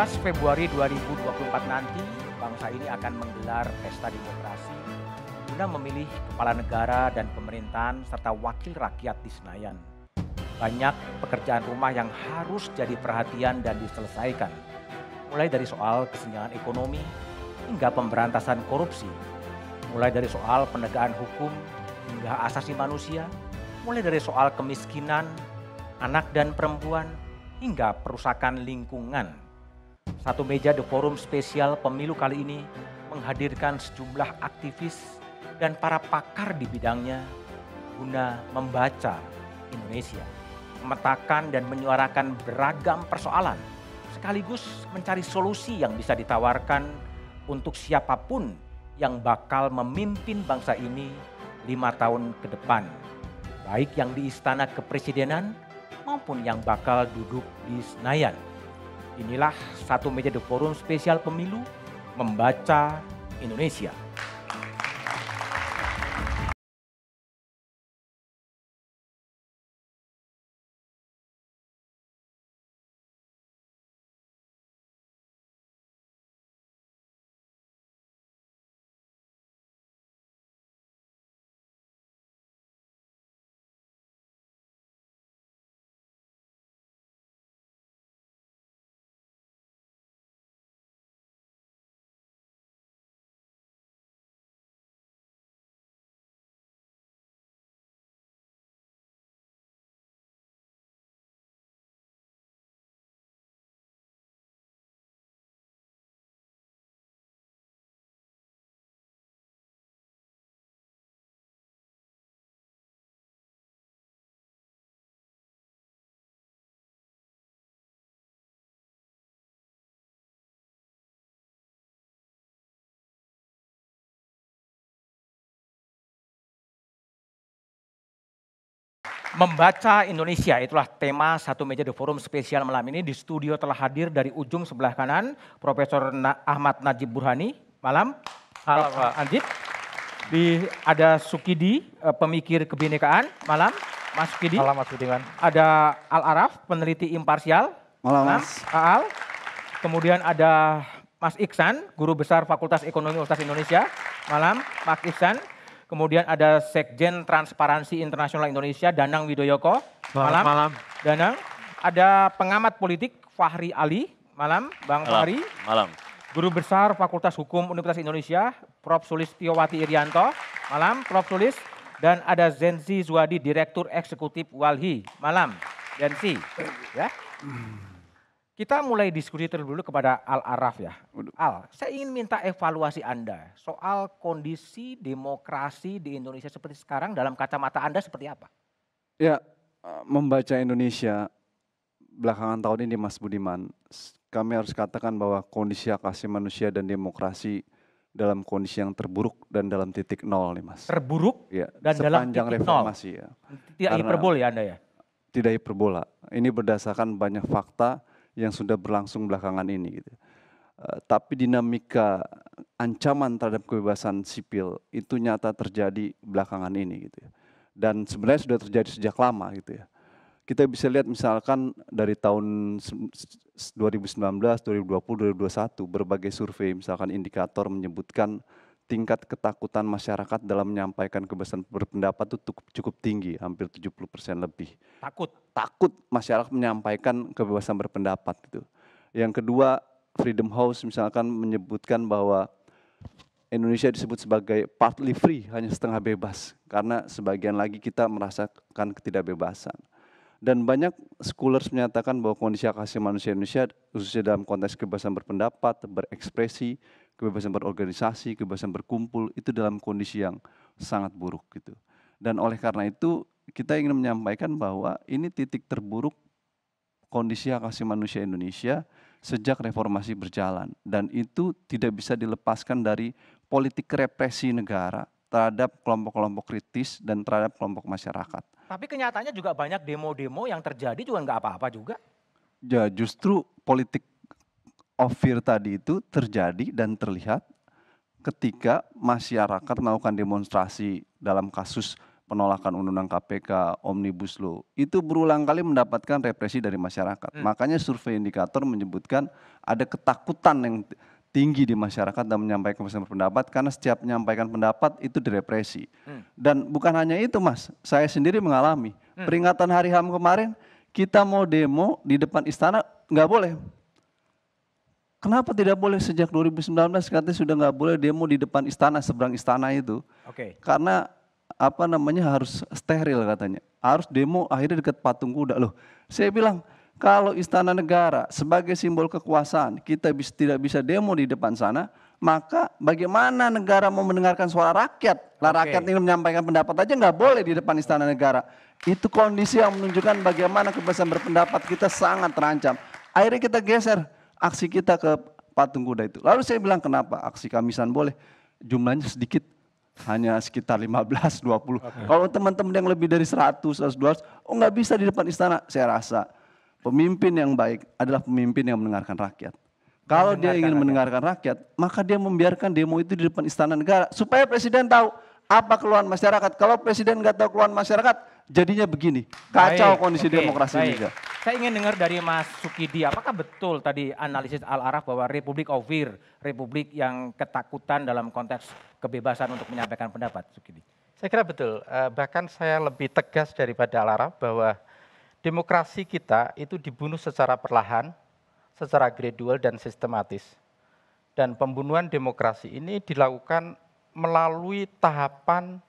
17 Februari 2024 nanti, bangsa ini akan menggelar pesta demokrasi guna memilih kepala negara dan pemerintahan serta wakil rakyat di Senayan. Banyak pekerjaan rumah yang harus jadi perhatian dan diselesaikan, mulai dari soal kesenjangan ekonomi hingga pemberantasan korupsi, mulai dari soal penegakan hukum hingga asasi manusia, mulai dari soal kemiskinan, anak dan perempuan, hingga perusakan lingkungan. Satu Meja The Forum Spesial Pemilu kali ini menghadirkan sejumlah aktivis dan para pakar di bidangnya guna membaca Indonesia, memetakan dan menyuarakan beragam persoalan sekaligus mencari solusi yang bisa ditawarkan untuk siapapun yang bakal memimpin bangsa ini lima tahun ke depan. Baik yang di istana kepresidenan maupun yang bakal duduk di Senayan. Inilah satu meja The Forum spesial pemilu membaca Indonesia. Membaca Indonesia itulah tema satu meja di forum spesial malam ini di studio telah hadir dari ujung sebelah kanan Profesor Na Ahmad Najib Burhani malam halo Pak Anjib di ada Sukidi eh, pemikir kebinekaan malam Mas Sukidi malam Mas Budiman ada Al Araf peneliti imparsial malam, malam Mas Al kemudian ada Mas Iksan guru besar Fakultas Ekonomi Universitas Indonesia malam Mas Iksan Kemudian ada Sekjen Transparansi Internasional Indonesia, Danang Widoyoko. Malam. malam. Danang. Ada pengamat politik, Fahri Ali. Malam, Bang malam. Fahri. Malam. Guru Besar Fakultas Hukum Universitas Indonesia, Prof. Sulis Tiowati Irianto. Malam, Prof. Sulis. Dan ada Zenzi Zuadi, Direktur Eksekutif Walhi. Malam, Zenzi. Ya. Kita mulai diskusi terlebih dulu kepada Al-Araf ya. Al, saya ingin minta evaluasi Anda soal kondisi demokrasi di Indonesia seperti sekarang dalam kacamata Anda seperti apa? Ya, eh, membaca Indonesia belakangan tahun ini Mas Budiman, kami harus katakan bahwa kondisi hak asasi manusia dan demokrasi dalam kondisi yang terburuk dan dalam titik nol nih Mas. Terburuk ya, dan sepanjang dalam titik reformasi nol. ya. Tidak hiperbola ya Anda ya? Tidak hiperbola. Ini berdasarkan banyak fakta yang sudah berlangsung belakangan ini. Gitu. Eh, tapi dinamika ancaman terhadap kebebasan sipil itu nyata terjadi belakangan ini gitu ya. Dan sebenarnya sudah terjadi sejak lama gitu ya. Kita bisa lihat misalkan dari tahun 2019, 2020, 2021 berbagai survei misalkan indikator menyebutkan tingkat ketakutan masyarakat dalam menyampaikan kebebasan berpendapat itu cukup, tinggi, hampir 70 persen lebih. Takut? Takut masyarakat menyampaikan kebebasan berpendapat itu Yang kedua, Freedom House misalkan menyebutkan bahwa Indonesia disebut sebagai partly free, hanya setengah bebas. Karena sebagian lagi kita merasakan ketidakbebasan. Dan banyak scholars menyatakan bahwa kondisi hak manusia Indonesia, khususnya dalam konteks kebebasan berpendapat, berekspresi, kebebasan berorganisasi, kebebasan berkumpul itu dalam kondisi yang sangat buruk gitu. Dan oleh karena itu kita ingin menyampaikan bahwa ini titik terburuk kondisi hak asasi manusia Indonesia sejak reformasi berjalan dan itu tidak bisa dilepaskan dari politik represi negara terhadap kelompok-kelompok kritis dan terhadap kelompok masyarakat. Tapi kenyataannya juga banyak demo-demo yang terjadi juga nggak apa-apa juga. Ya justru politik of fear tadi itu terjadi dan terlihat ketika masyarakat melakukan demonstrasi dalam kasus penolakan undang-undang KPK, omnibus law, itu berulang kali mendapatkan represi dari masyarakat. Hmm. Makanya survei indikator menyebutkan ada ketakutan yang tinggi di masyarakat dan menyampaikan pendapat karena setiap menyampaikan pendapat itu direpresi. Hmm. Dan bukan hanya itu, Mas. Saya sendiri mengalami hmm. peringatan Hari HAM kemarin kita mau demo di depan istana nggak boleh. Kenapa tidak boleh sejak 2019 katanya sudah nggak boleh demo di depan istana seberang istana itu? Oke. Okay. Karena apa namanya harus steril katanya. Harus demo akhirnya dekat patung kuda loh. Saya bilang kalau istana negara sebagai simbol kekuasaan kita bisa, tidak bisa demo di depan sana, maka bagaimana negara mau mendengarkan suara rakyat? Lah okay. rakyat ini menyampaikan pendapat aja nggak boleh di depan istana negara. Itu kondisi yang menunjukkan bagaimana kebebasan berpendapat kita sangat terancam. Akhirnya kita geser aksi kita ke patung kuda itu. Lalu saya bilang kenapa aksi kamisan boleh, jumlahnya sedikit, hanya sekitar 15, 20. Okay. Kalau teman-teman yang lebih dari 100, 100, 200, oh nggak bisa di depan istana. Saya rasa pemimpin yang baik adalah pemimpin yang mendengarkan rakyat. Kalau dia ingin mendengarkan rakyat, maka dia membiarkan demo itu di depan istana negara. Supaya presiden tahu apa keluhan masyarakat. Kalau presiden nggak tahu keluhan masyarakat, jadinya begini. Kacau baik. kondisi okay. demokrasi baik. juga. Saya ingin dengar dari Mas Sukidi, apakah betul tadi analisis Al-Araf bahwa Republik of Fear, Republik yang ketakutan dalam konteks kebebasan untuk menyampaikan pendapat, Sukidi? Saya kira betul, eh, bahkan saya lebih tegas daripada Al-Araf bahwa demokrasi kita itu dibunuh secara perlahan, secara gradual dan sistematis. Dan pembunuhan demokrasi ini dilakukan melalui tahapan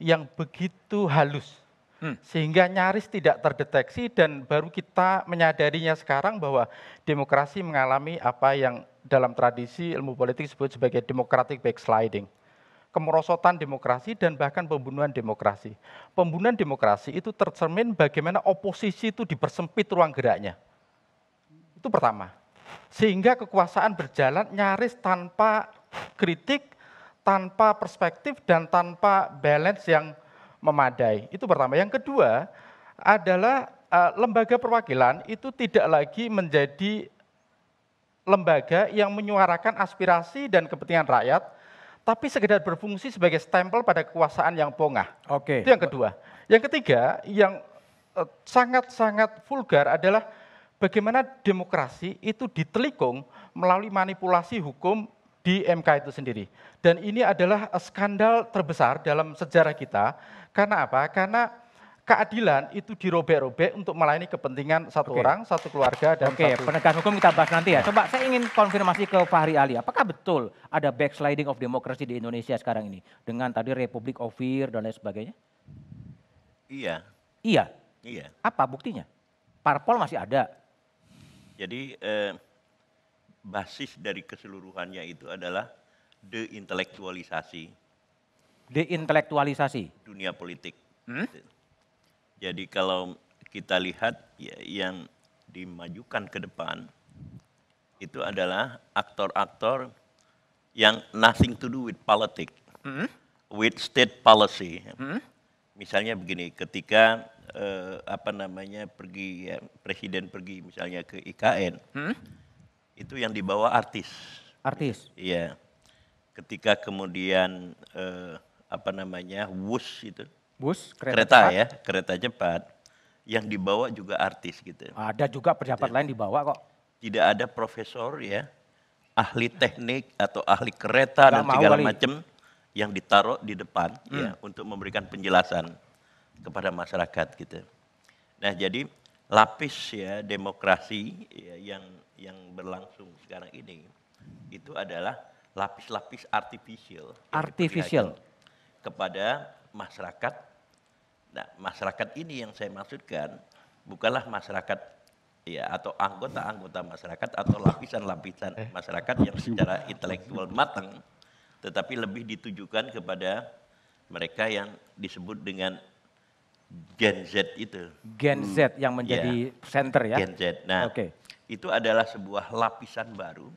yang begitu halus Hmm. Sehingga nyaris tidak terdeteksi dan baru kita menyadarinya sekarang bahwa demokrasi mengalami apa yang dalam tradisi ilmu politik disebut sebagai democratic backsliding. Kemerosotan demokrasi dan bahkan pembunuhan demokrasi. Pembunuhan demokrasi itu tercermin bagaimana oposisi itu dipersempit ruang geraknya. Itu pertama. Sehingga kekuasaan berjalan nyaris tanpa kritik, tanpa perspektif dan tanpa balance yang memadai. Itu pertama. Yang kedua adalah eh, lembaga perwakilan itu tidak lagi menjadi lembaga yang menyuarakan aspirasi dan kepentingan rakyat, tapi sekedar berfungsi sebagai stempel pada kekuasaan yang pongah. Oke. Itu yang kedua. Yang ketiga, yang eh, sangat-sangat vulgar adalah bagaimana demokrasi itu ditelikung melalui manipulasi hukum di MK itu sendiri. Dan ini adalah eh, skandal terbesar dalam sejarah kita. Karena apa? Karena keadilan itu dirobek-robek untuk melayani kepentingan satu Oke. orang, satu keluarga, dan Oke, satu... penegak hukum kita bahas nanti ya. Coba saya ingin konfirmasi ke Fahri Ali. Apakah betul ada backsliding of democracy di Indonesia sekarang ini? Dengan tadi Republik of Fear dan lain sebagainya? Iya. Iya? Iya. Apa buktinya? Parpol masih ada. Jadi... Eh basis dari keseluruhannya itu adalah deintelektualisasi. Deintelektualisasi? Dunia politik. Hmm? Jadi kalau kita lihat ya, yang dimajukan ke depan itu adalah aktor-aktor yang nothing to do with politik, hmm? with state policy. Hmm? Misalnya begini, ketika eh, apa namanya pergi ya, presiden pergi misalnya ke IKN, hmm? Itu yang dibawa artis. Artis. Iya. Ketika kemudian eh, apa namanya bus itu. bus kereta, kereta cepat. ya kereta cepat. Yang dibawa juga artis gitu. Ada juga pejabat lain dibawa kok. Tidak ada profesor ya, ahli teknik atau ahli kereta Gak dan segala macam yang ditaruh di depan ya hmm. ya untuk memberikan penjelasan kepada masyarakat gitu. Nah jadi lapis ya demokrasi ya, yang yang berlangsung sekarang ini itu adalah lapis-lapis artificial. Artificial. Kepada masyarakat. Nah, masyarakat ini yang saya maksudkan bukanlah masyarakat ya atau anggota-anggota masyarakat atau lapisan-lapisan eh, masyarakat yang secara intelektual matang tetapi lebih ditujukan kepada mereka yang disebut dengan Gen Z itu. Gen Z yang hmm, menjadi ya, center ya. Gen Z. Nah, okay itu adalah sebuah lapisan baru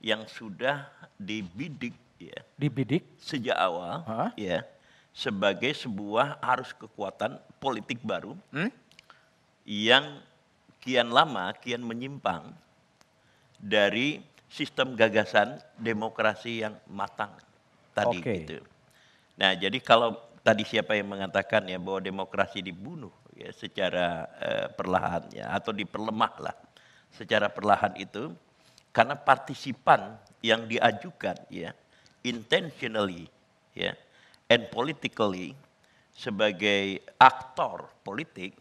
yang sudah dibidik ya dibidik sejak awal ha? ya sebagai sebuah arus kekuatan politik baru hmm? yang kian lama kian menyimpang dari sistem gagasan demokrasi yang matang tadi okay. itu Nah, jadi kalau tadi siapa yang mengatakan ya bahwa demokrasi dibunuh ya secara eh, perlahan ya atau diperlemah lah secara perlahan itu karena partisipan yang diajukan ya intentionally ya and politically sebagai aktor politik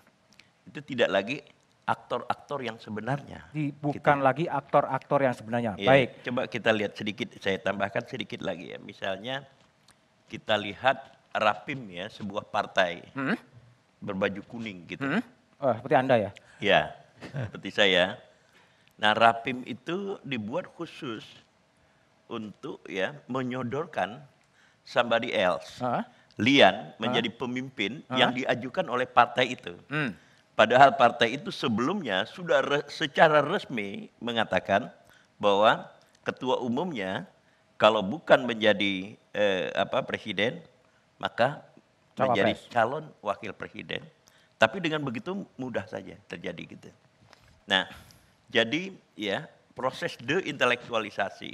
itu tidak lagi aktor-aktor yang sebenarnya. Gitu. bukan kita, lagi aktor-aktor yang sebenarnya. Ya, Baik. Coba kita lihat sedikit, saya tambahkan sedikit lagi ya. Misalnya kita lihat Rapim ya, sebuah partai hmm? berbaju kuning gitu. Hmm? Oh, seperti Anda ya? Ya, seperti saya Nah rapim itu dibuat khusus untuk ya menyodorkan somebody else. Uh -huh. Lian menjadi uh -huh. pemimpin uh -huh. yang diajukan oleh partai itu. Hmm. Padahal partai itu sebelumnya sudah re secara resmi mengatakan bahwa ketua umumnya kalau bukan menjadi eh, apa presiden maka Cawapres. menjadi calon wakil presiden. Tapi dengan begitu mudah saja terjadi gitu. Nah, jadi ya proses deintelektualisasi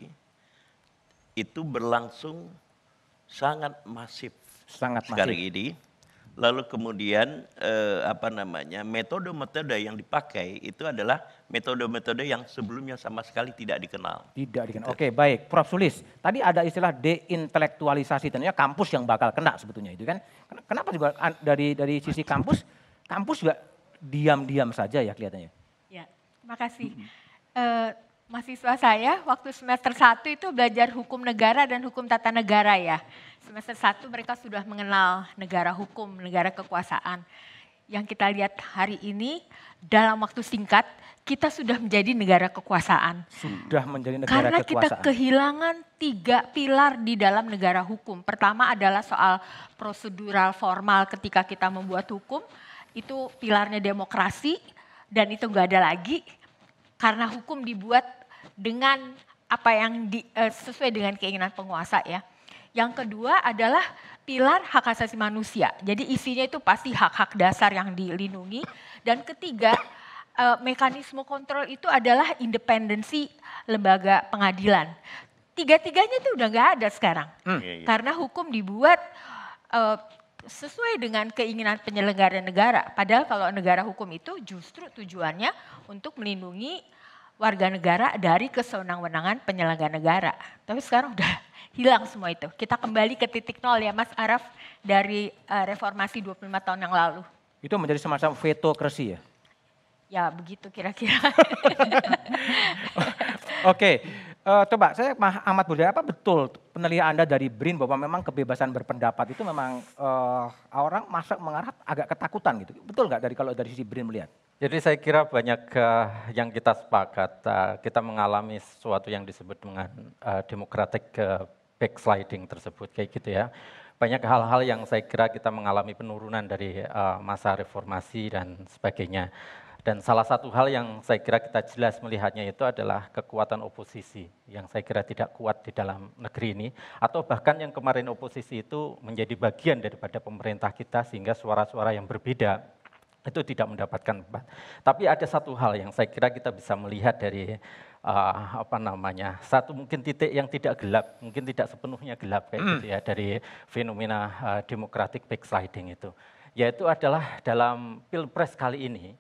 itu berlangsung sangat masif sangat sekarang masif. ini. Lalu kemudian eh, apa namanya metode-metode yang dipakai itu adalah metode-metode yang sebelumnya sama sekali tidak dikenal. Tidak dikenal. Gitu. Oke baik, Prof Sulis. Tadi ada istilah deintelektualisasi. Tentunya kampus yang bakal kena sebetulnya itu kan. Kenapa juga dari dari sisi kampus, kampus juga diam-diam saja ya kelihatannya makasih. Uh, mm-hmm. eh, mahasiswa saya waktu semester 1 itu belajar hukum negara dan hukum tata negara ya. Semester 1 mereka sudah mengenal negara hukum, negara kekuasaan. Yang kita lihat hari ini dalam waktu singkat kita sudah menjadi negara kekuasaan. Sudah menjadi negara Karena kekuasaan. Karena kita kehilangan tiga pilar di dalam negara hukum. Pertama adalah soal prosedural formal ketika kita membuat hukum, itu pilarnya demokrasi, dan itu nggak ada lagi karena hukum dibuat dengan apa yang di, uh, sesuai dengan keinginan penguasa ya. Yang kedua adalah pilar hak asasi manusia. Jadi isinya itu pasti hak-hak dasar yang dilindungi. Dan ketiga, uh, mekanisme kontrol itu adalah independensi lembaga pengadilan. Tiga-tiganya itu udah nggak ada sekarang. Hmm. Iya, iya. Karena hukum dibuat Uh, sesuai dengan keinginan penyelenggara negara. Padahal kalau negara hukum itu justru tujuannya untuk melindungi warga negara dari kesewenang-wenangan penyelenggara negara. Tapi sekarang udah hilang semua itu. Kita kembali ke titik nol ya Mas Araf dari uh, reformasi 25 tahun yang lalu. Itu menjadi semacam veto kresi ya? Ya begitu kira-kira. Oke. okay uh, coba saya amat Budaya apa betul penelitian Anda dari BRIN bahwa memang kebebasan berpendapat itu memang uh, orang masa mengarah agak ketakutan gitu. Betul nggak dari kalau dari sisi BRIN melihat? Jadi saya kira banyak uh, yang kita sepakat, uh, kita mengalami sesuatu yang disebut dengan uh, democratic uh, backsliding tersebut kayak gitu ya. Banyak hal-hal yang saya kira kita mengalami penurunan dari uh, masa reformasi dan sebagainya. Dan salah satu hal yang saya kira kita jelas melihatnya itu adalah kekuatan oposisi yang saya kira tidak kuat di dalam negeri ini. Atau bahkan yang kemarin oposisi itu menjadi bagian daripada pemerintah kita sehingga suara-suara yang berbeda itu tidak mendapatkan tempat. Tapi ada satu hal yang saya kira kita bisa melihat dari uh, apa namanya satu mungkin titik yang tidak gelap, mungkin tidak sepenuhnya gelap kayak mm. gitu ya dari fenomena uh, democratic backsliding itu, yaitu adalah dalam pilpres kali ini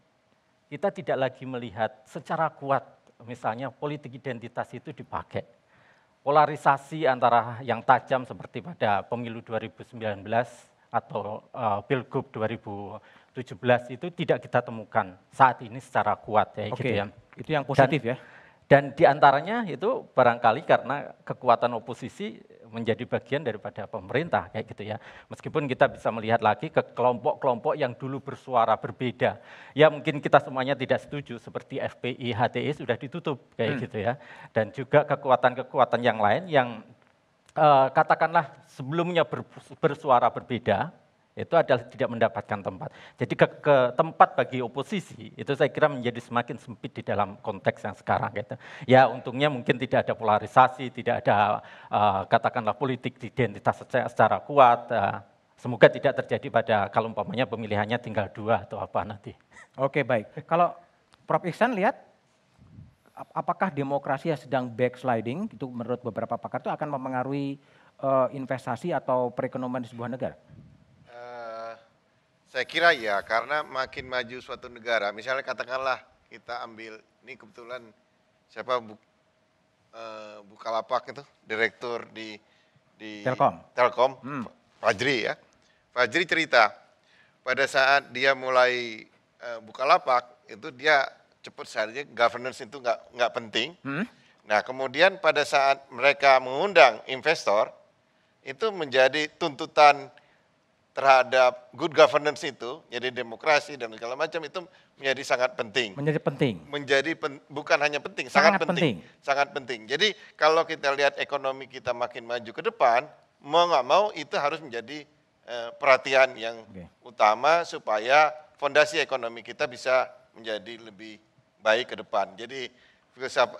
kita tidak lagi melihat secara kuat misalnya politik identitas itu dipakai. Polarisasi antara yang tajam seperti pada pemilu 2019 atau eh, Pilgub uh, Pilgub 2017 itu tidak kita temukan saat ini secara kuat ya gitu Oke, gitu ya. Itu yang positif Dan, ya. Dan diantaranya itu barangkali karena kekuatan oposisi menjadi bagian daripada pemerintah kayak gitu ya. Meskipun kita bisa melihat lagi ke kelompok-kelompok yang dulu bersuara berbeda. Ya mungkin kita semuanya tidak setuju seperti FPI, HTI sudah ditutup kayak hmm. gitu ya. Dan juga kekuatan-kekuatan yang lain yang eh, katakanlah sebelumnya bersuara berbeda itu adalah tidak mendapatkan tempat. Jadi ke, ke tempat bagi oposisi itu saya kira menjadi semakin sempit di dalam konteks yang sekarang gitu. Ya untungnya mungkin tidak ada polarisasi, tidak ada uh, katakanlah politik identitas secara, secara kuat. Uh, semoga tidak terjadi pada kalau umpamanya pemilihannya tinggal dua atau apa nanti. Oke baik. Kalau Prof Iksan lihat apakah demokrasi yang sedang backsliding itu menurut beberapa pakar itu akan mempengaruhi uh, eh, investasi atau perekonomian di sebuah negara? Saya kira ya, karena makin maju suatu negara, misalnya katakanlah kita ambil, ini kebetulan siapa bu, e, Bukalapak itu, direktur di, di Telkom, Telkom hmm. Fajri ya. Fajri cerita, pada saat dia mulai e, Bukalapak, itu dia cepat saja governance itu nggak nggak penting. Hmm. Nah kemudian pada saat mereka mengundang investor, itu menjadi tuntutan terhadap good governance itu, jadi demokrasi dan segala macam itu menjadi sangat penting. Menjadi penting. Menjadi pen, bukan hanya penting, sangat, sangat penting, penting. Sangat penting. Jadi kalau kita lihat ekonomi kita makin maju ke depan, mau nggak mau itu harus menjadi eh, perhatian yang okay. utama supaya fondasi ekonomi kita bisa menjadi lebih baik ke depan. Jadi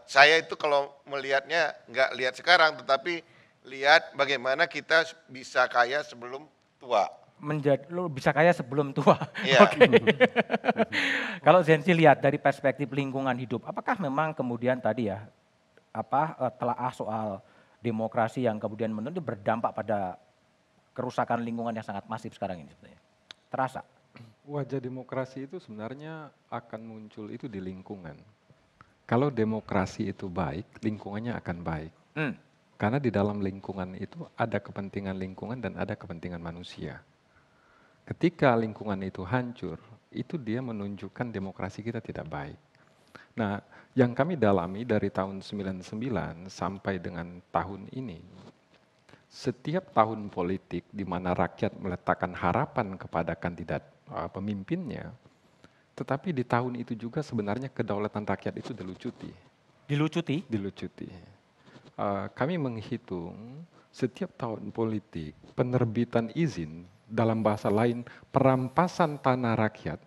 saya itu kalau melihatnya nggak lihat sekarang, tetapi lihat bagaimana kita bisa kaya sebelum tua menjadi lu bisa kaya sebelum tua. Yeah. Oke. Okay. Kalau Zensi lihat dari perspektif lingkungan hidup, apakah memang kemudian tadi ya apa telah telaah soal demokrasi yang kemudian menurut berdampak pada kerusakan lingkungan yang sangat masif sekarang ini sebenarnya? Terasa? Wajah demokrasi itu sebenarnya akan muncul itu di lingkungan. Kalau demokrasi itu baik, lingkungannya akan baik. Hmm. Karena di dalam lingkungan itu ada kepentingan lingkungan dan ada kepentingan manusia ketika lingkungan itu hancur, itu dia menunjukkan demokrasi kita tidak baik. Nah, yang kami dalami dari tahun 99 sampai dengan tahun ini, setiap tahun politik di mana rakyat meletakkan harapan kepada kandidat uh, pemimpinnya, tetapi di tahun itu juga sebenarnya kedaulatan rakyat itu dilucuti. Dilucuti? Dilucuti. Uh, kami menghitung setiap tahun politik penerbitan izin dalam bahasa lain perampasan tanah rakyat,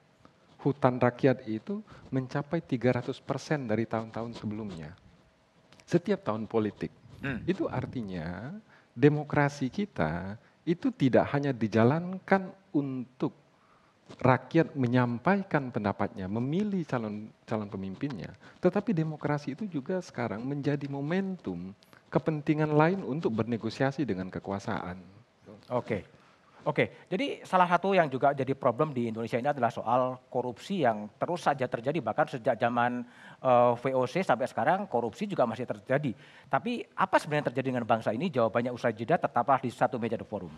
hutan rakyat itu mencapai 300% dari tahun-tahun sebelumnya. Setiap tahun politik. Hmm. Itu artinya demokrasi kita itu tidak hanya dijalankan untuk rakyat menyampaikan pendapatnya, memilih calon calon pemimpinnya, tetapi demokrasi itu juga sekarang menjadi momentum kepentingan lain untuk bernegosiasi dengan kekuasaan. Oke. Okay. Oke, jadi salah satu yang juga jadi problem di Indonesia ini adalah soal korupsi yang terus saja terjadi bahkan sejak zaman uh, eh, VOC sampai sekarang korupsi juga masih terjadi. Tapi apa sebenarnya terjadi dengan bangsa ini? Jawabannya usai jeda tetaplah di satu meja the forum.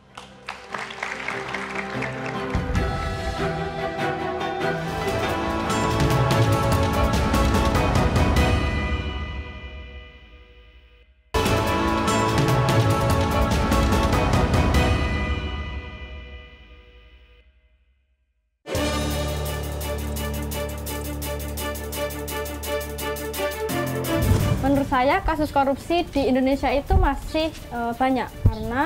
saya kasus korupsi di Indonesia itu masih e, banyak karena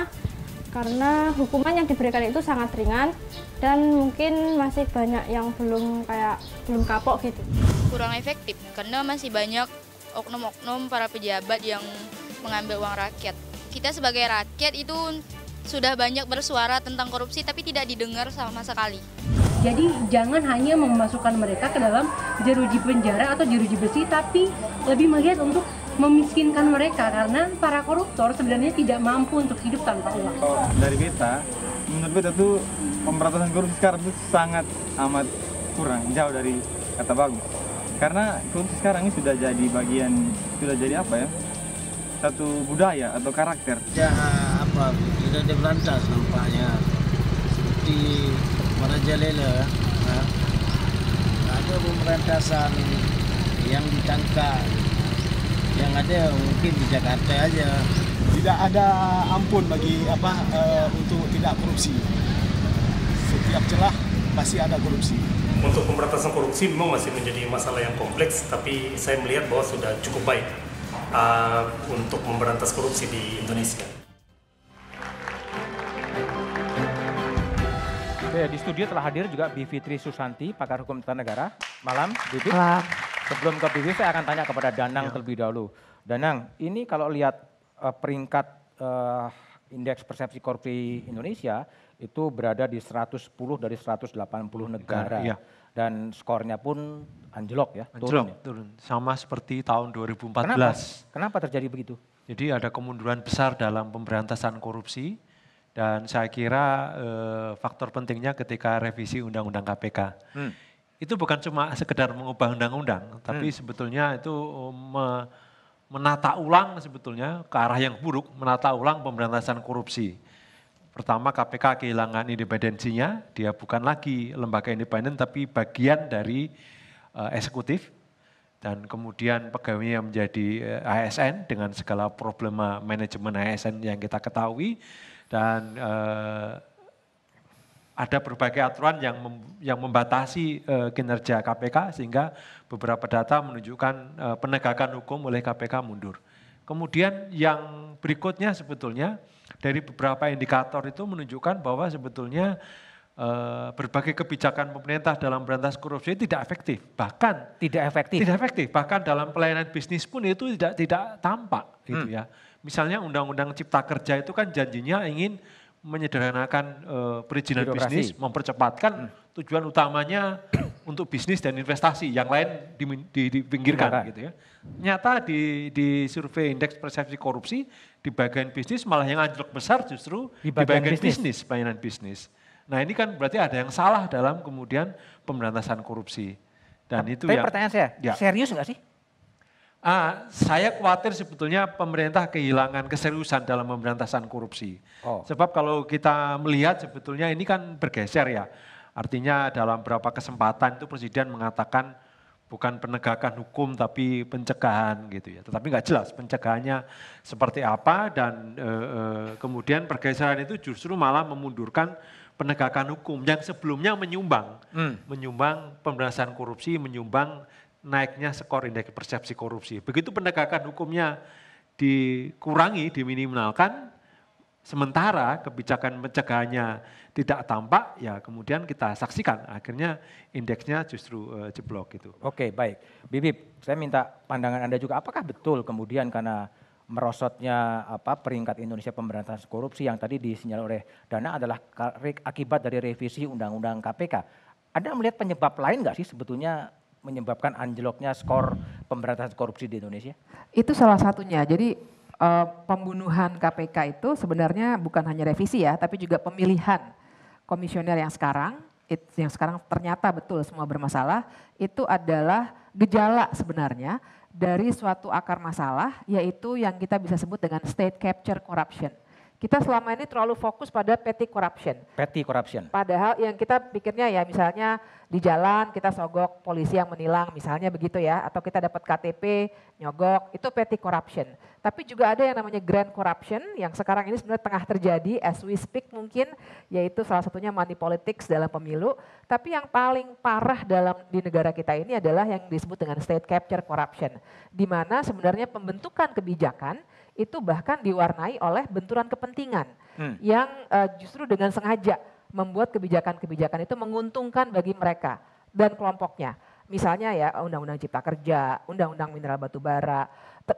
karena hukuman yang diberikan itu sangat ringan dan mungkin masih banyak yang belum kayak belum kapok gitu. Kurang efektif karena masih banyak oknum-oknum para pejabat yang mengambil uang rakyat. Kita sebagai rakyat itu sudah banyak bersuara tentang korupsi tapi tidak didengar sama sekali. Jadi jangan hanya memasukkan mereka ke dalam jeruji penjara atau jeruji besi tapi lebih melihat untuk memiskinkan mereka karena para koruptor sebenarnya tidak mampu untuk hidup tanpa uang. dari kita menurut kita tuh pemberantasan korupsi sekarang tuh sangat amat kurang jauh dari kata bagus. Karena korupsi sekarang ini sudah jadi bagian sudah jadi apa ya? Satu budaya atau karakter. Ya apa sudah diberantas nampaknya seperti Marajalela, ya. ada pemberantasan yang ditangkap yang ada mungkin di Jakarta aja tidak ada ampun bagi apa uh, untuk tidak korupsi setiap celah pasti ada korupsi untuk pemberantasan korupsi memang masih menjadi masalah yang kompleks tapi saya melihat bahwa sudah cukup baik uh, untuk memberantas korupsi di Indonesia Ya, di studio telah hadir juga Bivitri Fitri Susanti, pakar hukum tata negara. Malam, Bibi. Malam. Sebelum ke Bibi, saya akan tanya kepada Danang ya. terlebih dahulu. Danang, ini kalau lihat uh, peringkat uh, indeks persepsi korupsi Indonesia itu berada di 110 dari 180 negara. Ya. Dan skornya pun anjlok ya, anjlok, turun, ya? turun. Sama seperti tahun 2014. Kenapa? Kenapa terjadi begitu? Jadi ada kemunduran besar dalam pemberantasan korupsi dan saya kira e, faktor pentingnya ketika revisi Undang-Undang KPK. Hmm. Itu bukan cuma sekedar mengubah undang-undang, tapi hmm. sebetulnya itu eh, me, menata ulang sebetulnya ke arah yang buruk, menata ulang pemberantasan korupsi. Pertama KPK kehilangan independensinya, dia bukan lagi lembaga independen tapi bagian dari e, eksekutif dan kemudian pegawainya menjadi ASN dengan segala problema manajemen ASN yang kita ketahui dan uh, ada berbagai aturan yang mem, yang membatasi uh, kinerja KPK sehingga beberapa data menunjukkan uh, penegakan hukum oleh KPK mundur. Kemudian yang berikutnya sebetulnya dari beberapa indikator itu menunjukkan bahwa sebetulnya berbagai kebijakan pemerintah dalam berantas korupsi tidak efektif, bahkan tidak efektif. Tidak efektif, bahkan dalam pelayanan bisnis pun itu tidak tidak tampak gitu hmm. ya. Misalnya undang-undang cipta kerja itu kan janjinya ingin menyederhanakan uh, perizinan Birokrasi. bisnis, mempercepatkan hmm. tujuan utamanya untuk bisnis dan investasi, yang lain di, di, gitu ya. Nyata di, di survei indeks persepsi korupsi di bagian bisnis malah yang anjlok besar justru di bagian, di bagian bisnis. bisnis, pelayanan bisnis. Nah ini kan berarti ada yang salah dalam kemudian pemberantasan korupsi. Dan Tapi itu yang, pertanyaan saya, ya. serius nggak sih? Ah, saya khawatir sebetulnya pemerintah kehilangan keseriusan dalam pemberantasan korupsi. Oh. Sebab kalau kita melihat sebetulnya ini kan bergeser ya. Artinya dalam beberapa kesempatan itu presiden mengatakan bukan penegakan hukum tapi pencegahan gitu ya. Tetapi nggak jelas pencegahannya seperti apa dan e, e, kemudian pergeseran itu justru malah memundurkan penegakan hukum yang sebelumnya menyumbang, hmm. menyumbang pemberantasan korupsi, menyumbang naiknya skor indeks persepsi korupsi. Begitu penegakan hukumnya dikurangi, diminimalkan, sementara kebijakan pencegahannya tidak tampak, ya kemudian kita saksikan akhirnya indeksnya justru e, jeblok gitu. Oke, baik. Bibip, saya minta pandangan Anda juga apakah betul kemudian karena merosotnya apa peringkat Indonesia pemberantasan korupsi yang tadi disinyal oleh Dana adalah akibat dari revisi undang-undang KPK. Anda melihat penyebab lain nggak sih sebetulnya menyebabkan anjloknya skor pemberantasan korupsi di Indonesia? Itu salah satunya. Jadi uh, pembunuhan KPK itu sebenarnya bukan hanya revisi ya, tapi juga pemilihan komisioner yang sekarang, it, yang sekarang ternyata betul semua bermasalah, itu adalah gejala sebenarnya dari suatu akar masalah, yaitu yang kita bisa sebut dengan state capture corruption kita selama ini terlalu fokus pada petty corruption. Petty corruption. Padahal yang kita pikirnya ya misalnya di jalan kita sogok polisi yang menilang misalnya begitu ya atau kita dapat KTP nyogok itu petty corruption. Tapi juga ada yang namanya grand corruption yang sekarang ini sebenarnya tengah terjadi as we speak mungkin yaitu salah satunya money politics dalam pemilu. Tapi yang paling parah dalam di negara kita ini adalah yang disebut dengan state capture corruption. Di mana sebenarnya pembentukan kebijakan itu bahkan diwarnai oleh benturan kepentingan hmm. yang uh, justru dengan sengaja membuat kebijakan-kebijakan itu menguntungkan bagi mereka dan kelompoknya. Misalnya ya Undang-Undang Cipta Kerja, Undang-Undang Mineral Batubara,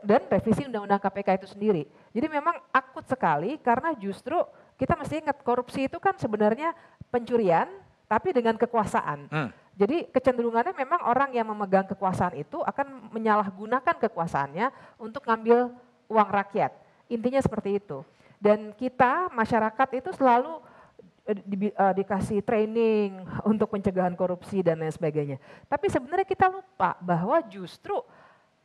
dan revisi Undang-Undang KPK itu sendiri. Jadi memang akut sekali karena justru kita mesti ingat korupsi itu kan sebenarnya pencurian tapi dengan kekuasaan. Hmm. Jadi kecenderungannya memang orang yang memegang kekuasaan itu akan menyalahgunakan kekuasaannya untuk ngambil uang rakyat. Intinya seperti itu. Dan kita masyarakat itu selalu eh, di, uh, dikasih training untuk pencegahan korupsi dan lain sebagainya. Tapi sebenarnya kita lupa bahwa justru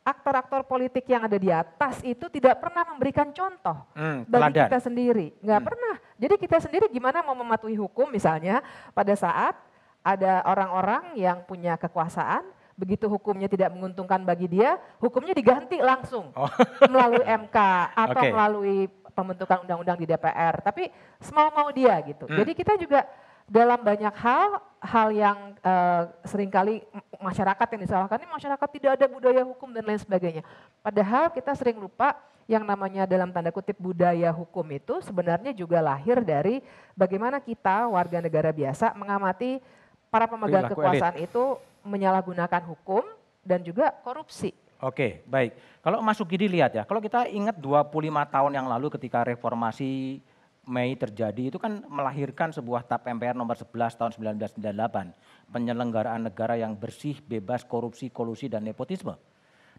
aktor-aktor politik yang ada di atas itu tidak pernah memberikan contoh hmm, bagi teladan. kita sendiri, nggak hmm. pernah. Jadi kita sendiri gimana mau mematuhi hukum misalnya pada saat ada orang-orang yang punya kekuasaan begitu hukumnya tidak menguntungkan bagi dia, hukumnya diganti langsung oh. melalui MK atau okay. melalui pembentukan undang-undang di DPR. Tapi semau mau dia gitu. Hmm. Jadi kita juga dalam banyak hal hal yang uh, seringkali masyarakat yang disalahkan ini masyarakat tidak ada budaya hukum dan lain sebagainya. Padahal kita sering lupa yang namanya dalam tanda kutip budaya hukum itu sebenarnya juga lahir dari bagaimana kita warga negara biasa mengamati para pemegang kekuasaan itu menyalahgunakan hukum dan juga korupsi. Oke, baik. Kalau Mas Sugidi lihat ya, kalau kita ingat 25 tahun yang lalu ketika reformasi Mei terjadi itu kan melahirkan sebuah TAP MPR nomor 11 tahun 1998, penyelenggaraan negara yang bersih, bebas korupsi, kolusi dan nepotisme.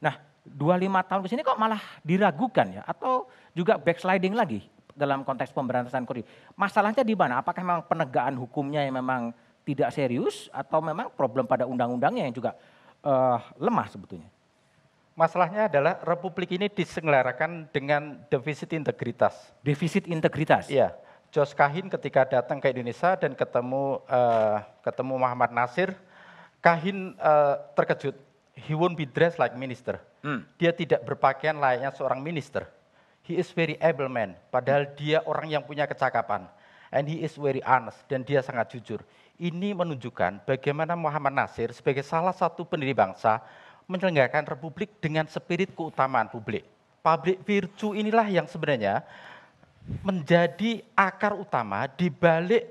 Nah, 25 tahun ke sini kok malah diragukan ya atau juga backsliding lagi dalam konteks pemberantasan korupsi. Masalahnya di mana? Apakah memang penegakan hukumnya yang memang tidak serius atau memang problem pada undang-undangnya yang juga uh, lemah sebetulnya? Masalahnya adalah Republik ini diselenggarakan dengan defisit integritas. Defisit integritas. Iya. Jos Kahin ketika datang ke Indonesia dan ketemu uh, ketemu Muhammad Nasir, Kahin uh, terkejut. He won't be dressed like minister. Hmm. Dia tidak berpakaian layaknya seorang minister. He is very able man. Padahal dia orang yang punya kecakapan. And he is very honest dan dia sangat jujur. Ini menunjukkan bagaimana Muhammad Nasir sebagai salah satu pendiri bangsa menyelenggarakan republik dengan spirit keutamaan publik. Public virtue inilah yang sebenarnya menjadi akar utama di balik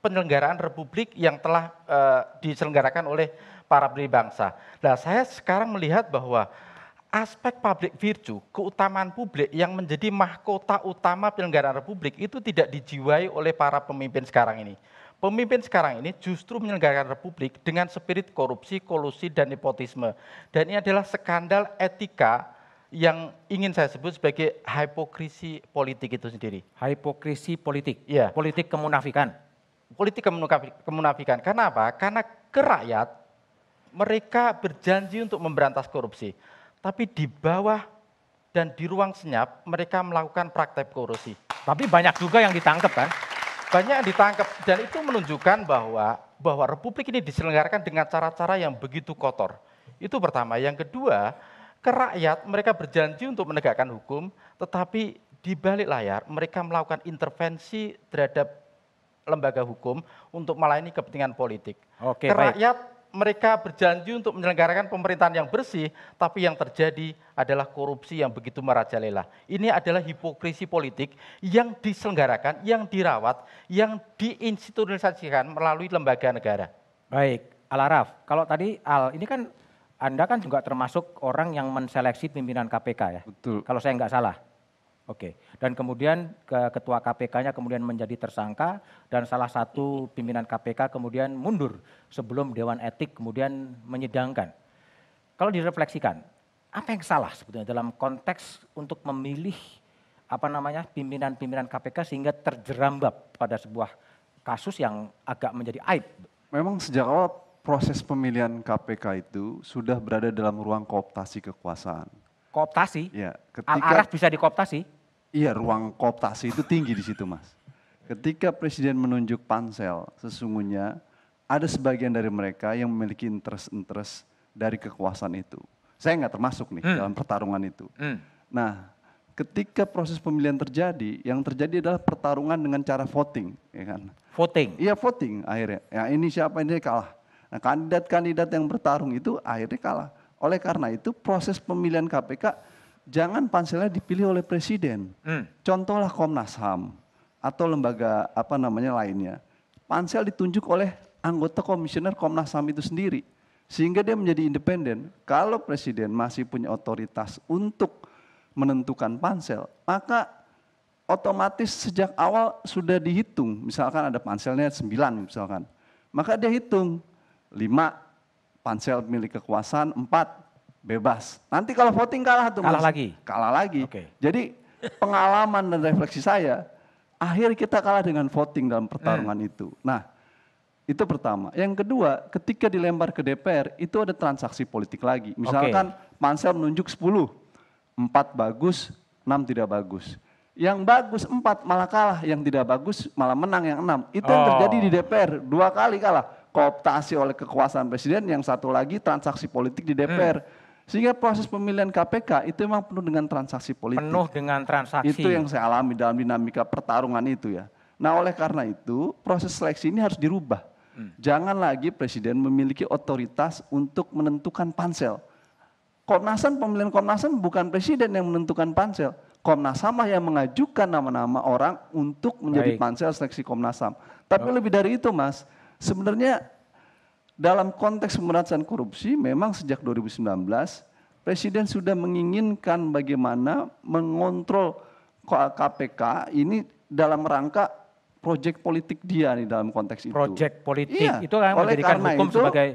penyelenggaraan republik yang telah e, diselenggarakan oleh para pendiri bangsa. Nah, saya sekarang melihat bahwa aspek public virtue, keutamaan publik yang menjadi mahkota utama penyelenggaraan republik itu tidak dijiwai oleh para pemimpin sekarang ini. Pemimpin sekarang ini justru menyelenggarakan republik dengan spirit korupsi, kolusi, dan nepotisme. Dan ini adalah skandal etika yang ingin saya sebut sebagai hipokrisi politik itu sendiri. Hipokrisi politik? Ya. Politik kemunafikan? Politik kemunafikan. Karena apa? Karena ke rakyat mereka berjanji untuk memberantas korupsi. Tapi di bawah dan di ruang senyap mereka melakukan praktek korupsi. Tapi banyak juga yang ditangkap kan? banyak yang ditangkap dan itu menunjukkan bahwa bahwa republik ini diselenggarakan dengan cara-cara yang begitu kotor. Itu pertama. Yang kedua, ke rakyat mereka berjanji untuk menegakkan hukum, tetapi di balik layar mereka melakukan intervensi terhadap lembaga hukum untuk melayani kepentingan politik. Oke, ke baik mereka berjanji untuk menyelenggarakan pemerintahan yang bersih, tapi yang terjadi adalah korupsi yang begitu merajalela. Ini adalah hipokrisi politik yang diselenggarakan, yang dirawat, yang diinstitusionalisasikan melalui lembaga negara. Baik, Al Araf, kalau tadi Al, ini kan Anda kan juga termasuk orang yang menseleksi pimpinan KPK ya? Betul. Kalau saya nggak salah. Oke, dan kemudian ke ketua KPK-nya kemudian menjadi tersangka dan salah satu pimpinan KPK kemudian mundur sebelum Dewan Etik kemudian menyidangkan. Kalau direfleksikan, apa yang salah sebetulnya dalam konteks untuk memilih apa namanya pimpinan-pimpinan KPK sehingga terjerambab pada sebuah kasus yang agak menjadi aib? Memang sejak awal proses pemilihan KPK itu sudah berada dalam ruang kooptasi kekuasaan. Kooptasi? Ya, ketika... Al-Araf bisa dikooptasi? Iya, ruang kooptasi itu tinggi di situ, Mas. Ketika presiden menunjuk pansel, sesungguhnya ada sebagian dari mereka yang memiliki interest-interest dari kekuasaan itu. Saya nggak termasuk nih hmm. dalam pertarungan itu. Hmm. Nah, ketika proses pemilihan terjadi, yang terjadi adalah pertarungan dengan cara voting, ya kan? Voting. Iya voting akhirnya. Ya ini siapa ini kalah. Nah, kandidat-kandidat yang bertarung itu akhirnya kalah. Oleh karena itu proses pemilihan KPK jangan panselnya dipilih oleh presiden. Hmm. Contohlah Komnas HAM atau lembaga apa namanya lainnya. Pansel ditunjuk oleh anggota komisioner Komnas HAM itu sendiri sehingga dia menjadi independen. Kalau presiden masih punya otoritas untuk menentukan pansel, maka otomatis sejak awal sudah dihitung. Misalkan ada panselnya 9 misalkan. Maka dia hitung 5 pansel milik kekuasaan, 4 bebas. Nanti kalau voting kalah tuh kalah mas. lagi. Kalah lagi. Okay. Jadi pengalaman dan refleksi saya, akhir kita kalah dengan voting dalam pertarungan eh. itu. Nah, itu pertama. Yang kedua, ketika dilempar ke DPR, itu ada transaksi politik lagi. Misalkan okay. Pansel menunjuk 10. 4 bagus, 6 tidak bagus. Yang bagus 4 malah kalah, yang tidak bagus malah menang yang 6. Itu oh. yang terjadi di oh. DPR, dua kali kalah. Kooptasi oleh kekuasaan presiden, yang satu lagi transaksi politik di DPR. Hmm sehingga proses pemilihan KPK itu memang penuh dengan transaksi politik. Penuh dengan transaksi. Itu yang saya alami dalam dinamika pertarungan itu ya. Nah oleh karena itu proses seleksi ini harus dirubah. Hmm. Jangan lagi presiden memiliki otoritas untuk menentukan pansel. Komnasan pemilihan Komnasan bukan presiden yang menentukan pansel. Komnas HAM yang mengajukan nama-nama orang untuk menjadi Baik. pansel seleksi Komnas HAM. Tapi oh. lebih dari itu, Mas, sebenarnya dalam konteks pemberantasan korupsi memang sejak 2019 Presiden sudah menginginkan bagaimana mengontrol KPK ini dalam rangka proyek politik dia nih dalam konteks itu. Proyek politik iya. itu kan Oleh menjadikan karena hukum itu, sebagai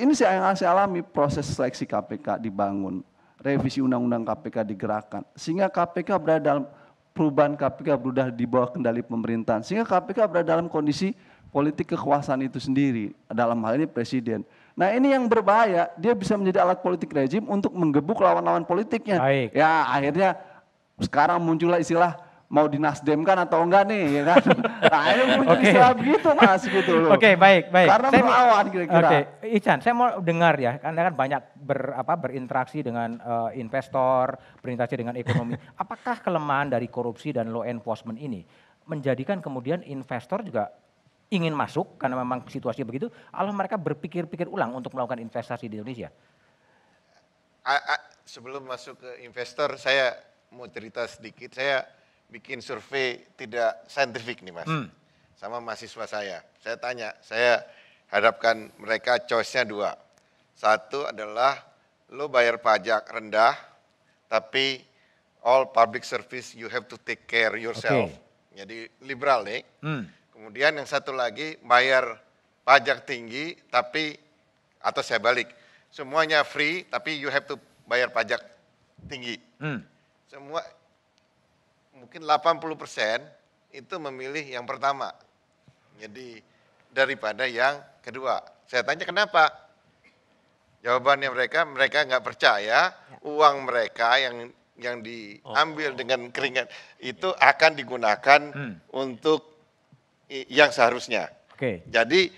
ini saya yang saya alami proses seleksi KPK dibangun, revisi undang-undang KPK digerakkan sehingga KPK berada dalam perubahan KPK berubah di bawah kendali pemerintahan sehingga KPK berada dalam kondisi politik kekuasaan itu sendiri, dalam hal ini presiden. Nah ini yang berbahaya, dia bisa menjadi alat politik rejim untuk menggebuk lawan-lawan politiknya. Baik. Ya akhirnya sekarang muncullah istilah mau dinasdemkan atau enggak nih ya kan. nah ini muncul okay. istilah begitu mas gitu Oke okay, baik baik. Karena saya melawan kira-kira. Oke okay. Ican saya mau dengar ya, karena kan banyak ber, apa, berinteraksi dengan uh, investor, berinteraksi dengan ekonomi. Apakah kelemahan dari korupsi dan law enforcement ini menjadikan kemudian investor juga ingin masuk karena memang situasi begitu, Allah mereka berpikir-pikir ulang untuk melakukan investasi di Indonesia? A, a, sebelum masuk ke investor, saya mau cerita sedikit. Saya bikin survei tidak saintifik nih mas, hmm. sama mahasiswa saya. Saya tanya, saya hadapkan mereka choice-nya dua. Satu adalah lo bayar pajak rendah, tapi all public service you have to take care yourself. Okay. Jadi liberal nih. Hmm Kemudian yang satu lagi bayar pajak tinggi tapi atau saya balik. Semuanya free tapi you have to bayar pajak tinggi. Hmm. Semua mungkin 80% itu memilih yang pertama. Jadi daripada yang kedua. Saya tanya kenapa? Jawabannya mereka, mereka nggak percaya ya. uang mereka yang yang diambil oh. dengan keringat itu akan digunakan hmm. untuk yang seharusnya. Oke. Okay. Jadi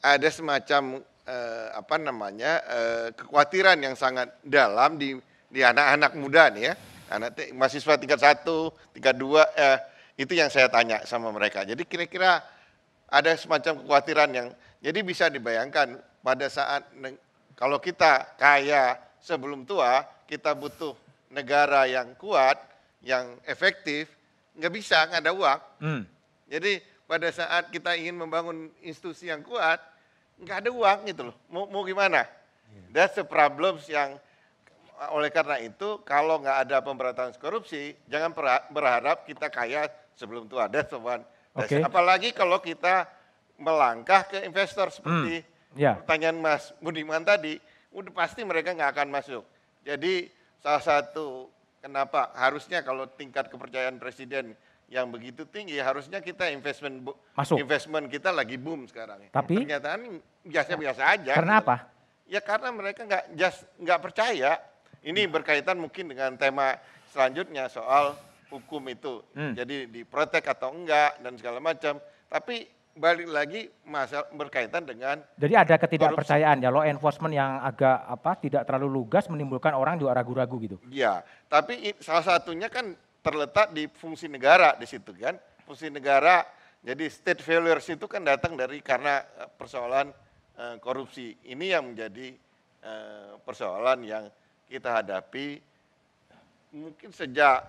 ada semacam eh, apa namanya eh, kekhawatiran yang sangat dalam di di anak-anak muda nih ya, anak mahasiswa tingkat satu, tingkat dua, eh, itu yang saya tanya sama mereka. Jadi kira-kira ada semacam kekhawatiran yang jadi bisa dibayangkan pada saat kalau kita kaya sebelum tua, kita butuh negara yang kuat, yang efektif, nggak bisa nggak ada uang. Hmm. Jadi pada saat kita ingin membangun institusi yang kuat, nggak ada uang gitu loh. Mau, mau gimana? Iya. That's the problems yang oleh karena itu kalau nggak ada pemberantasan korupsi, jangan berharap kita kaya sebelum itu ada teman. Okay. Apalagi kalau kita melangkah ke investor seperti hmm. yeah. pertanyaan Mas Budiman tadi, udah pasti mereka nggak akan masuk. Jadi salah satu kenapa harusnya kalau tingkat kepercayaan presiden yang begitu tinggi harusnya kita investment Masuk. investment kita lagi boom sekarang. Tapi kenyataan biasa-biasa aja. Karena gitu. apa? Ya karena mereka nggak nggak percaya. Ini berkaitan mungkin dengan tema selanjutnya soal hukum itu. Hmm. Jadi diprotek atau enggak dan segala macam. Tapi balik lagi masalah berkaitan dengan Jadi ada ketidakpercayaan korupsi. ya law enforcement yang agak apa tidak terlalu lugas menimbulkan orang juga ragu-ragu gitu. ya tapi salah satunya kan terletak di fungsi negara di situ kan. Fungsi negara jadi state failures itu kan datang dari karena eh, persoalan e, korupsi. Ini yang menjadi e, persoalan yang kita hadapi mungkin sejak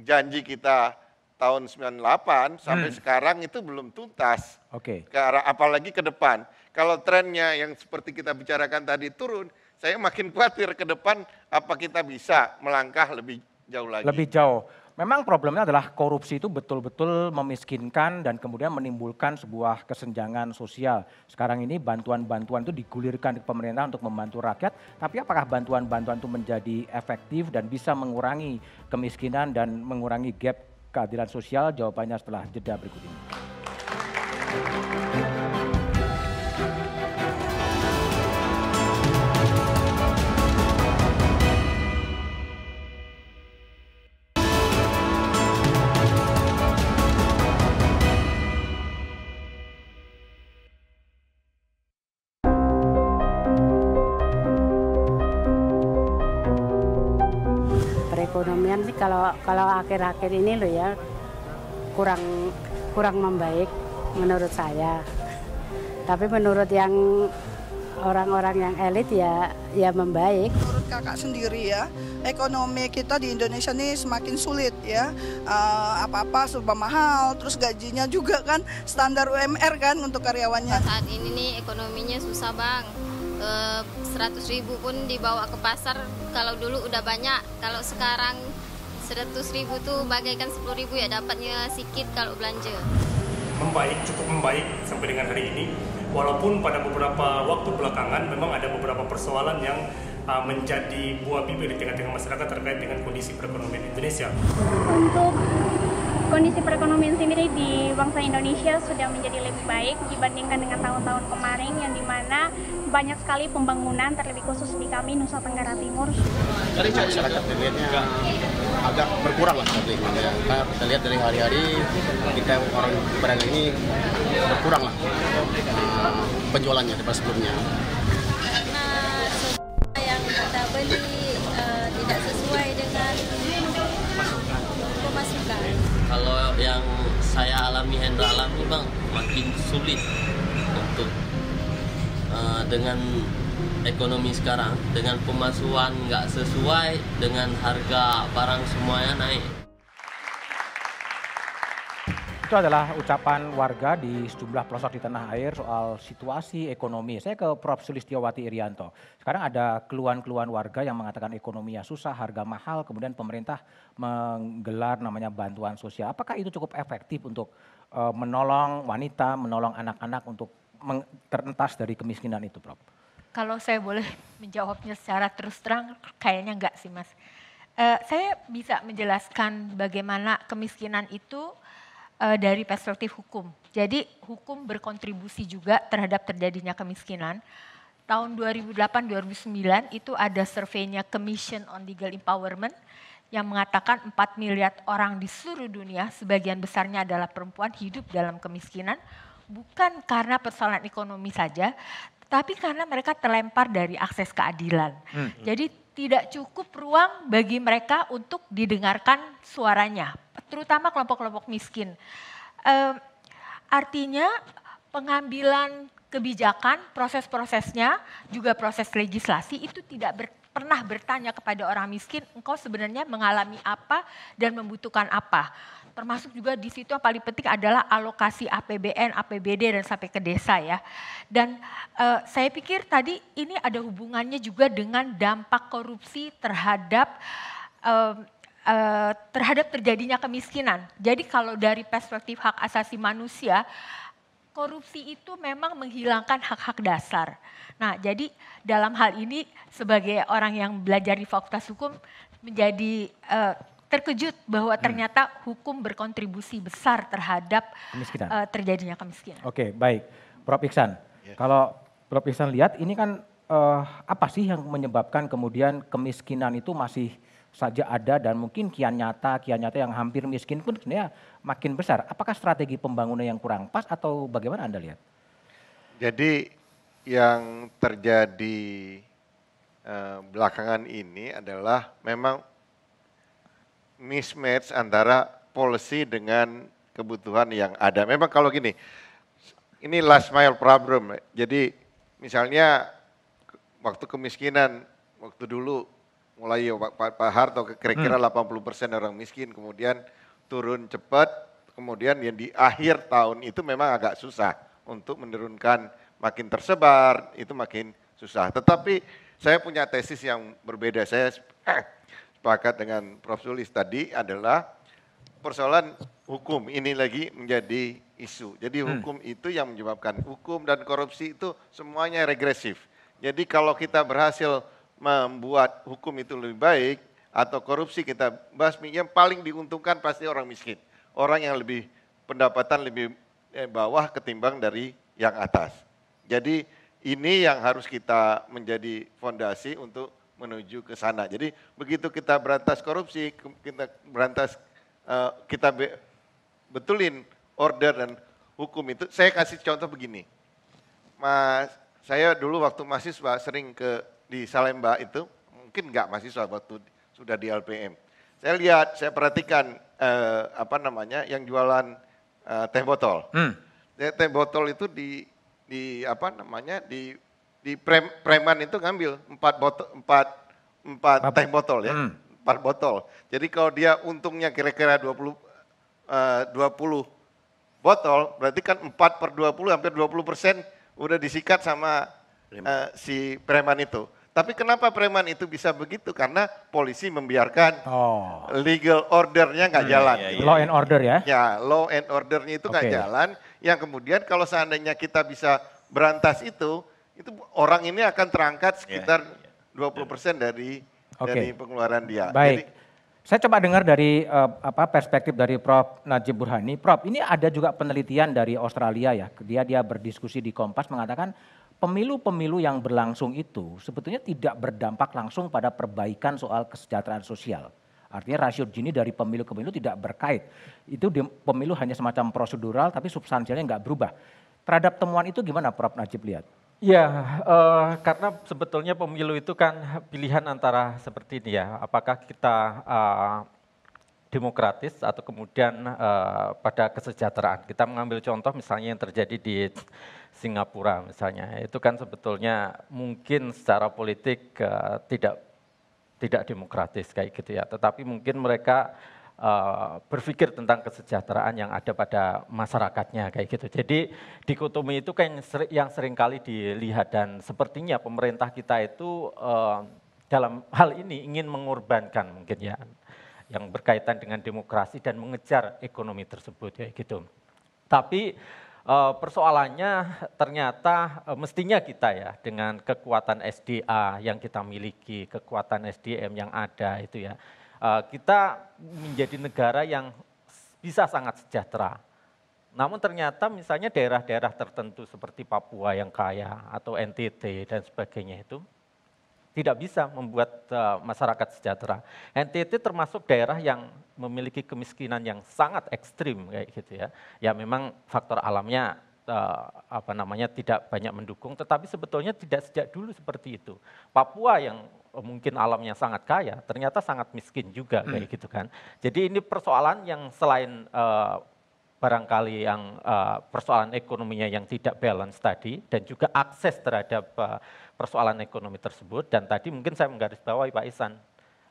janji kita tahun 98 sampai hmm. sekarang itu belum tuntas. Oke. Okay. Ke arah apalagi ke depan. Kalau trennya yang seperti kita bicarakan tadi turun, saya makin khawatir ke depan apa kita bisa melangkah lebih jauh lagi. Lebih jauh. Memang problemnya adalah korupsi itu betul-betul memiskinkan dan kemudian menimbulkan sebuah kesenjangan sosial. Sekarang ini bantuan-bantuan itu digulirkan ke pemerintah untuk membantu rakyat, tapi apakah bantuan-bantuan itu menjadi efektif dan bisa mengurangi kemiskinan dan mengurangi gap keadilan sosial? Jawabannya setelah jeda berikut ini. kalau kalau akhir-akhir ini loh ya kurang kurang membaik menurut saya. Tapi menurut yang orang-orang yang elit ya ya membaik. Menurut kakak sendiri ya, ekonomi kita di Indonesia ini semakin sulit ya. Eh, apa-apa uh, mahal, terus gajinya juga kan standar UMR kan untuk karyawannya. Saat ini nih ekonominya susah bang. Eh, seratus ribu pun dibawa ke pasar kalau dulu udah banyak, kalau sekarang seratus ribu tu bagaikan sepuluh ribu ya dapatnya sikit kalau belanja. Membaik, cukup membaik sampai dengan hari ini. Walaupun pada beberapa waktu belakangan memang ada beberapa persoalan yang uh, menjadi buah bibir di tengah-tengah masyarakat terkait dengan kondisi perekonomian Indonesia. Untuk Kondisi perekonomian sendiri di bangsa Indonesia sudah menjadi lebih baik dibandingkan dengan tahun-tahun kemarin yang dimana banyak sekali pembangunan terlebih khusus di kami Nusa Tenggara Timur. Dari masyarakat dilihatnya agak berkurang lah seperti Ya. Kita, kita lihat dari hari-hari kita orang berada ini berkurang lah eh, penjualannya daripada sebelumnya. udah alami bang makin sulit untuk uh, dengan ekonomi sekarang dengan pemasukan nggak sesuai dengan harga barang semuanya naik. Itu adalah ucapan warga di sejumlah pelosok di tanah air soal situasi ekonomi. Saya ke Prof. Sulistiyawati Irianto. Sekarang ada keluhan-keluhan warga yang mengatakan ekonomi yang susah, harga mahal, kemudian pemerintah menggelar namanya bantuan sosial. Apakah itu cukup efektif untuk uh, menolong wanita, menolong anak-anak untuk terentas dari kemiskinan itu, Prof? Kalau saya boleh menjawabnya secara terus terang, kayaknya enggak sih, Mas. Uh, saya bisa menjelaskan bagaimana kemiskinan itu uh, dari perspektif hukum. Jadi hukum berkontribusi juga terhadap terjadinya kemiskinan. Tahun 2008-2009 itu ada surveinya Commission on Legal Empowerment yang mengatakan 4 miliar orang di seluruh dunia, sebagian besarnya adalah perempuan hidup dalam kemiskinan, bukan karena persoalan ekonomi saja, tapi karena mereka terlempar dari akses keadilan. Hmm. Jadi tidak cukup ruang bagi mereka untuk didengarkan suaranya, terutama kelompok-kelompok miskin. artinya pengambilan kebijakan, proses-prosesnya, juga proses legislasi itu tidak ber, pernah bertanya kepada orang miskin, engkau sebenarnya mengalami apa dan membutuhkan apa. Termasuk juga di situ yang paling penting adalah alokasi APBN, APBD dan sampai ke desa ya. Dan uh, saya pikir tadi ini ada hubungannya juga dengan dampak korupsi terhadap uh, terhadap terjadinya kemiskinan. Jadi kalau dari perspektif hak asasi manusia, korupsi itu memang menghilangkan hak-hak dasar. Nah, jadi dalam hal ini sebagai orang yang belajar di Fakultas Hukum menjadi uh, terkejut bahwa hmm. ternyata hukum berkontribusi besar terhadap Uh, terjadinya kemiskinan. Oke, baik. Prof Iksan, yes. Ya. kalau Prof Iksan lihat ini kan uh, apa sih yang menyebabkan kemudian kemiskinan itu masih saja ada dan mungkin kian nyata, kian nyata yang hampir miskin pun sebenarnya makin besar. Apakah strategi pembangunan yang kurang pas atau bagaimana Anda lihat? Jadi yang terjadi eh, belakangan ini adalah memang mismatch antara policy dengan kebutuhan yang ada. Memang kalau gini, ini last mile problem. Jadi misalnya waktu kemiskinan, waktu dulu mulai ya, Pak, Pak Harto kira-kira hmm. 80% orang miskin, kemudian turun cepat, kemudian yang di akhir tahun itu memang agak susah untuk menurunkan makin tersebar, itu makin susah. Tetapi saya punya tesis yang berbeda. Saya eh, sepakat dengan Prof. Sulis tadi adalah persoalan hukum ini lagi menjadi isu. Jadi hmm. hukum hmm. itu yang menyebabkan hukum dan korupsi itu semuanya regresif. Jadi kalau kita berhasil membuat hukum itu lebih baik atau korupsi kita basmi, yang paling diuntungkan pasti orang miskin. Orang yang lebih pendapatan lebih eh, bawah ketimbang dari yang atas. Jadi ini yang harus kita menjadi fondasi untuk menuju ke sana. Jadi begitu kita berantas korupsi, kita berantas eh, kita betulin order dan hukum itu. Saya kasih contoh begini. Mas, saya dulu waktu mahasiswa sering ke di Salemba itu, mungkin nggak mahasiswa waktu sudah di LPM. Saya lihat, saya perhatikan eh, apa namanya yang jualan eh, teh botol. Hmm. Teh botol itu di di apa namanya di di prem, preman itu ngambil empat botol empat empat Bapak. teh botol ya. Hmm. Empat botol. Jadi kalau dia untungnya kira-kira 20 eh, puluh botol, berarti kan empat per dua puluh hampir dua puluh persen udah disikat sama uh, si preman itu. Tapi kenapa preman itu bisa begitu? Karena polisi membiarkan oh. legal ordernya nggak hmm, iya, jalan. Iya, iya. Law and order ya? Ya, law and ordernya itu nggak okay. jalan. Yang kemudian kalau seandainya kita bisa berantas itu, itu orang ini akan terangkat iya, sekitar yeah, yeah. 20 persen dari okay. dari pengeluaran dia. Baik. Jadi, saya coba dengar dari uh, apa perspektif dari Prof Najib Burhani. Prof, ini ada juga penelitian dari Australia ya. Dia dia berdiskusi di Kompas mengatakan pemilu-pemilu yang berlangsung itu sebetulnya tidak berdampak langsung pada perbaikan soal kesejahteraan sosial. Artinya rasio Gini dari pemilu ke pemilu tidak berkait. Itu di, pemilu hanya semacam prosedural tapi substansialnya nggak berubah. Terhadap temuan itu gimana Prof. Najib lihat? Ya, uh, karena sebetulnya pemilu itu kan pilihan antara seperti ini ya. Apakah kita uh, demokratis atau kemudian uh, pada kesejahteraan. Kita mengambil contoh misalnya yang terjadi di Singapura misalnya. Itu kan sebetulnya mungkin secara politik uh, tidak tidak demokratis kayak gitu ya. Tetapi mungkin mereka uh, berpikir tentang kesejahteraan yang ada pada masyarakatnya kayak gitu. Jadi dikotomi itu kan yang seringkali dilihat dan sepertinya pemerintah kita itu uh, dalam hal ini ingin mengorbankan mungkin ya yang berkaitan dengan demokrasi dan mengejar ekonomi tersebut ya gitu. Tapi eh, persoalannya ternyata eh, mestinya kita ya dengan kekuatan SDA yang kita miliki, kekuatan SDM yang ada itu ya. Eh, kita menjadi negara yang bisa sangat sejahtera namun ternyata misalnya daerah-daerah tertentu seperti Papua yang kaya atau NTT dan sebagainya itu tidak bisa membuat uh, masyarakat sejahtera. NTT termasuk daerah yang memiliki kemiskinan yang sangat ekstrim kayak gitu ya. Ya memang faktor alamnya uh, apa namanya tidak banyak mendukung, tetapi sebetulnya tidak sejak dulu seperti itu. Papua yang eh, mungkin alamnya sangat kaya, ternyata sangat miskin juga hmm. kayak gitu kan. Jadi ini persoalan yang selain uh, barangkali yang uh, persoalan ekonominya yang tidak balance tadi dan juga akses terhadap uh, persoalan ekonomi tersebut dan tadi mungkin saya menggarisbawahi Pak Isan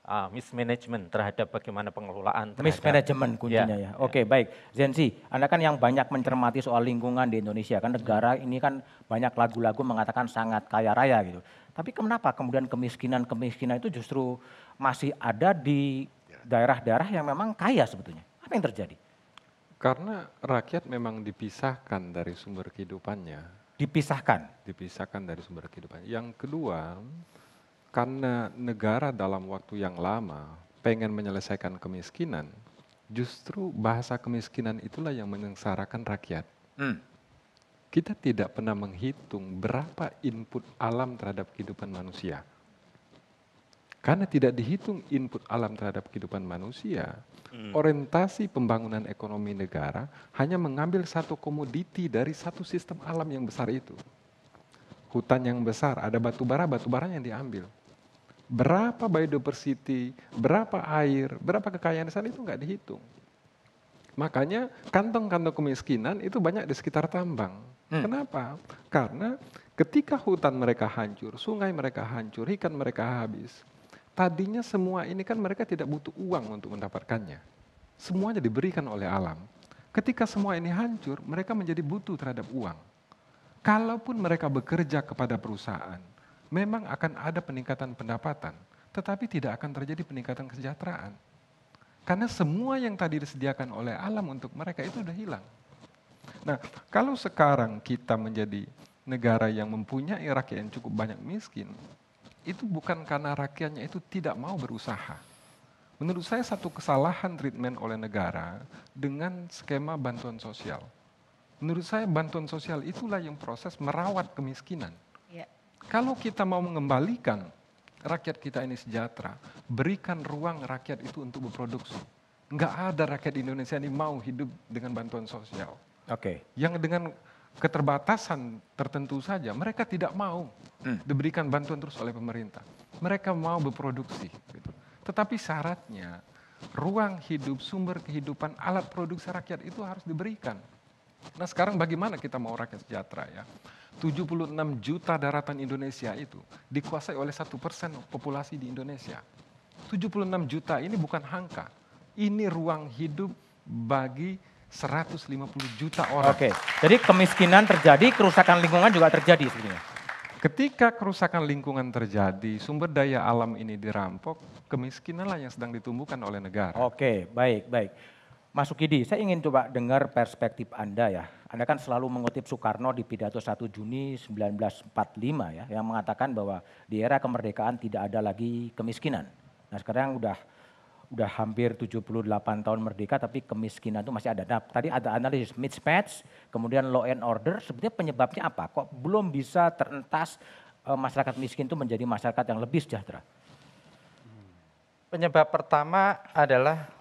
uh, mismanagement terhadap bagaimana pengelolaan. mismanagement kuncinya ya. ya. ya. Oke okay, baik. Zensi, Anda kan yang banyak mencermati soal lingkungan di Indonesia kan negara hmm. ini kan banyak lagu-lagu mengatakan sangat kaya raya gitu. Tapi kenapa kemudian kemiskinan-kemiskinan itu justru masih ada di ya. daerah-daerah yang memang kaya sebetulnya? Apa yang terjadi? Karena rakyat memang dipisahkan dari sumber kehidupannya dipisahkan. Dipisahkan dari sumber kehidupan. Yang kedua, karena negara dalam waktu yang lama pengen menyelesaikan kemiskinan, justru bahasa kemiskinan itulah yang menyengsarakan rakyat. Hmm. Kita tidak pernah menghitung berapa input alam terhadap kehidupan manusia. Karena tidak dihitung input alam terhadap kehidupan manusia, hmm. orientasi pembangunan ekonomi negara hanya mengambil satu komoditi dari satu sistem alam yang besar itu. Hutan yang besar, ada batu bara, batu bara yang diambil. Berapa biodiversity, berapa air, berapa kekayaan di sana itu nggak dihitung. Makanya kantong-kantong kemiskinan itu banyak di sekitar tambang. Hmm. Kenapa? Karena ketika hutan mereka hancur, sungai mereka hancur, ikan mereka habis, tadinya semua ini kan mereka tidak butuh uang untuk mendapatkannya. Semuanya diberikan oleh alam. Ketika semua ini hancur, mereka menjadi butuh terhadap uang. Kalaupun mereka bekerja kepada perusahaan, memang akan ada peningkatan pendapatan, tetapi tidak akan terjadi peningkatan kesejahteraan. Karena semua yang tadi disediakan oleh alam untuk mereka itu sudah hilang. Nah, kalau sekarang kita menjadi negara yang mempunyai rakyat yang cukup banyak miskin, itu bukan karena rakyatnya itu tidak mau berusaha. Menurut saya satu kesalahan treatment oleh negara dengan skema bantuan sosial. Menurut saya bantuan sosial itulah yang proses merawat kemiskinan. Ya. Kalau kita mau mengembalikan rakyat kita ini sejahtera, berikan ruang rakyat itu untuk berproduksi. Enggak ada rakyat Indonesia ini mau hidup dengan bantuan sosial. Oke. Okay. Yang dengan keterbatasan tertentu saja mereka tidak mau hmm. diberikan bantuan terus oleh pemerintah. Mereka mau berproduksi. Gitu. Tetapi syaratnya ruang hidup, sumber kehidupan, alat produksi rakyat itu harus diberikan. Nah sekarang bagaimana kita mau rakyat sejahtera ya? 76 juta daratan Indonesia itu dikuasai oleh satu persen populasi di Indonesia. 76 juta ini bukan angka, ini ruang hidup bagi 150 juta orang. Oke, jadi kemiskinan terjadi, kerusakan lingkungan juga terjadi sebenarnya. Ketika kerusakan lingkungan terjadi, sumber daya alam ini dirampok, kemiskinanlah yang sedang ditumbuhkan oleh negara. Oke, baik, baik. Mas Sukidi, saya ingin coba dengar perspektif Anda ya. Anda kan selalu mengutip Soekarno di pidato 1 Juni 1945 ya, yang mengatakan bahwa di era kemerdekaan tidak ada lagi kemiskinan. Nah sekarang udah udah hampir 78 tahun merdeka tapi kemiskinan itu masih ada. Nah, tadi ada analisis mismatch, kemudian law and order, sebetulnya penyebabnya apa? Kok belum bisa terentas eh, masyarakat miskin itu menjadi masyarakat yang lebih sejahtera? Penyebab pertama adalah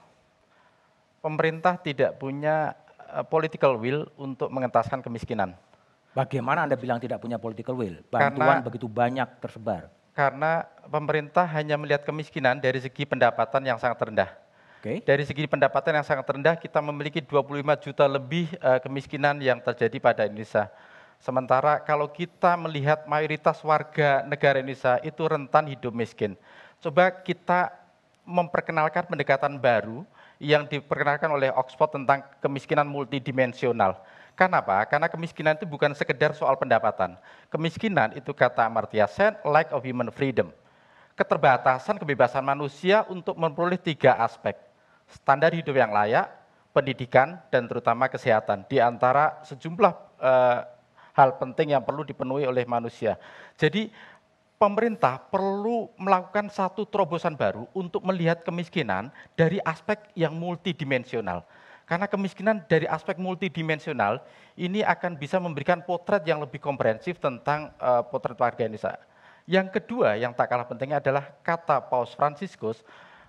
pemerintah tidak punya eh, political will untuk mengentaskan kemiskinan. Bagaimana Anda bilang tidak punya political will? Bantuan Karena, begitu banyak tersebar karena pemerintah hanya melihat kemiskinan dari segi pendapatan yang sangat rendah. Okay. Dari segi pendapatan yang sangat rendah, kita memiliki 25 juta lebih uh, kemiskinan yang terjadi pada Indonesia. Sementara kalau kita melihat mayoritas warga negara Indonesia itu rentan hidup miskin. Coba kita memperkenalkan pendekatan baru yang diperkenalkan oleh Oxford tentang kemiskinan multidimensional karena apa? Karena kemiskinan itu bukan sekedar soal pendapatan. Kemiskinan itu kata Amartya Sen, lack of human freedom. Keterbatasan kebebasan manusia untuk memperoleh tiga aspek. Standar hidup yang layak, pendidikan, dan terutama kesehatan. Di antara sejumlah e, hal penting yang perlu dipenuhi oleh manusia. Jadi pemerintah perlu melakukan satu terobosan baru untuk melihat kemiskinan dari aspek yang multidimensional karena kemiskinan dari aspek multidimensional ini akan bisa memberikan potret yang lebih komprehensif tentang uh, potret warga Indonesia. Yang kedua yang tak kalah pentingnya adalah kata Paus Franciscus,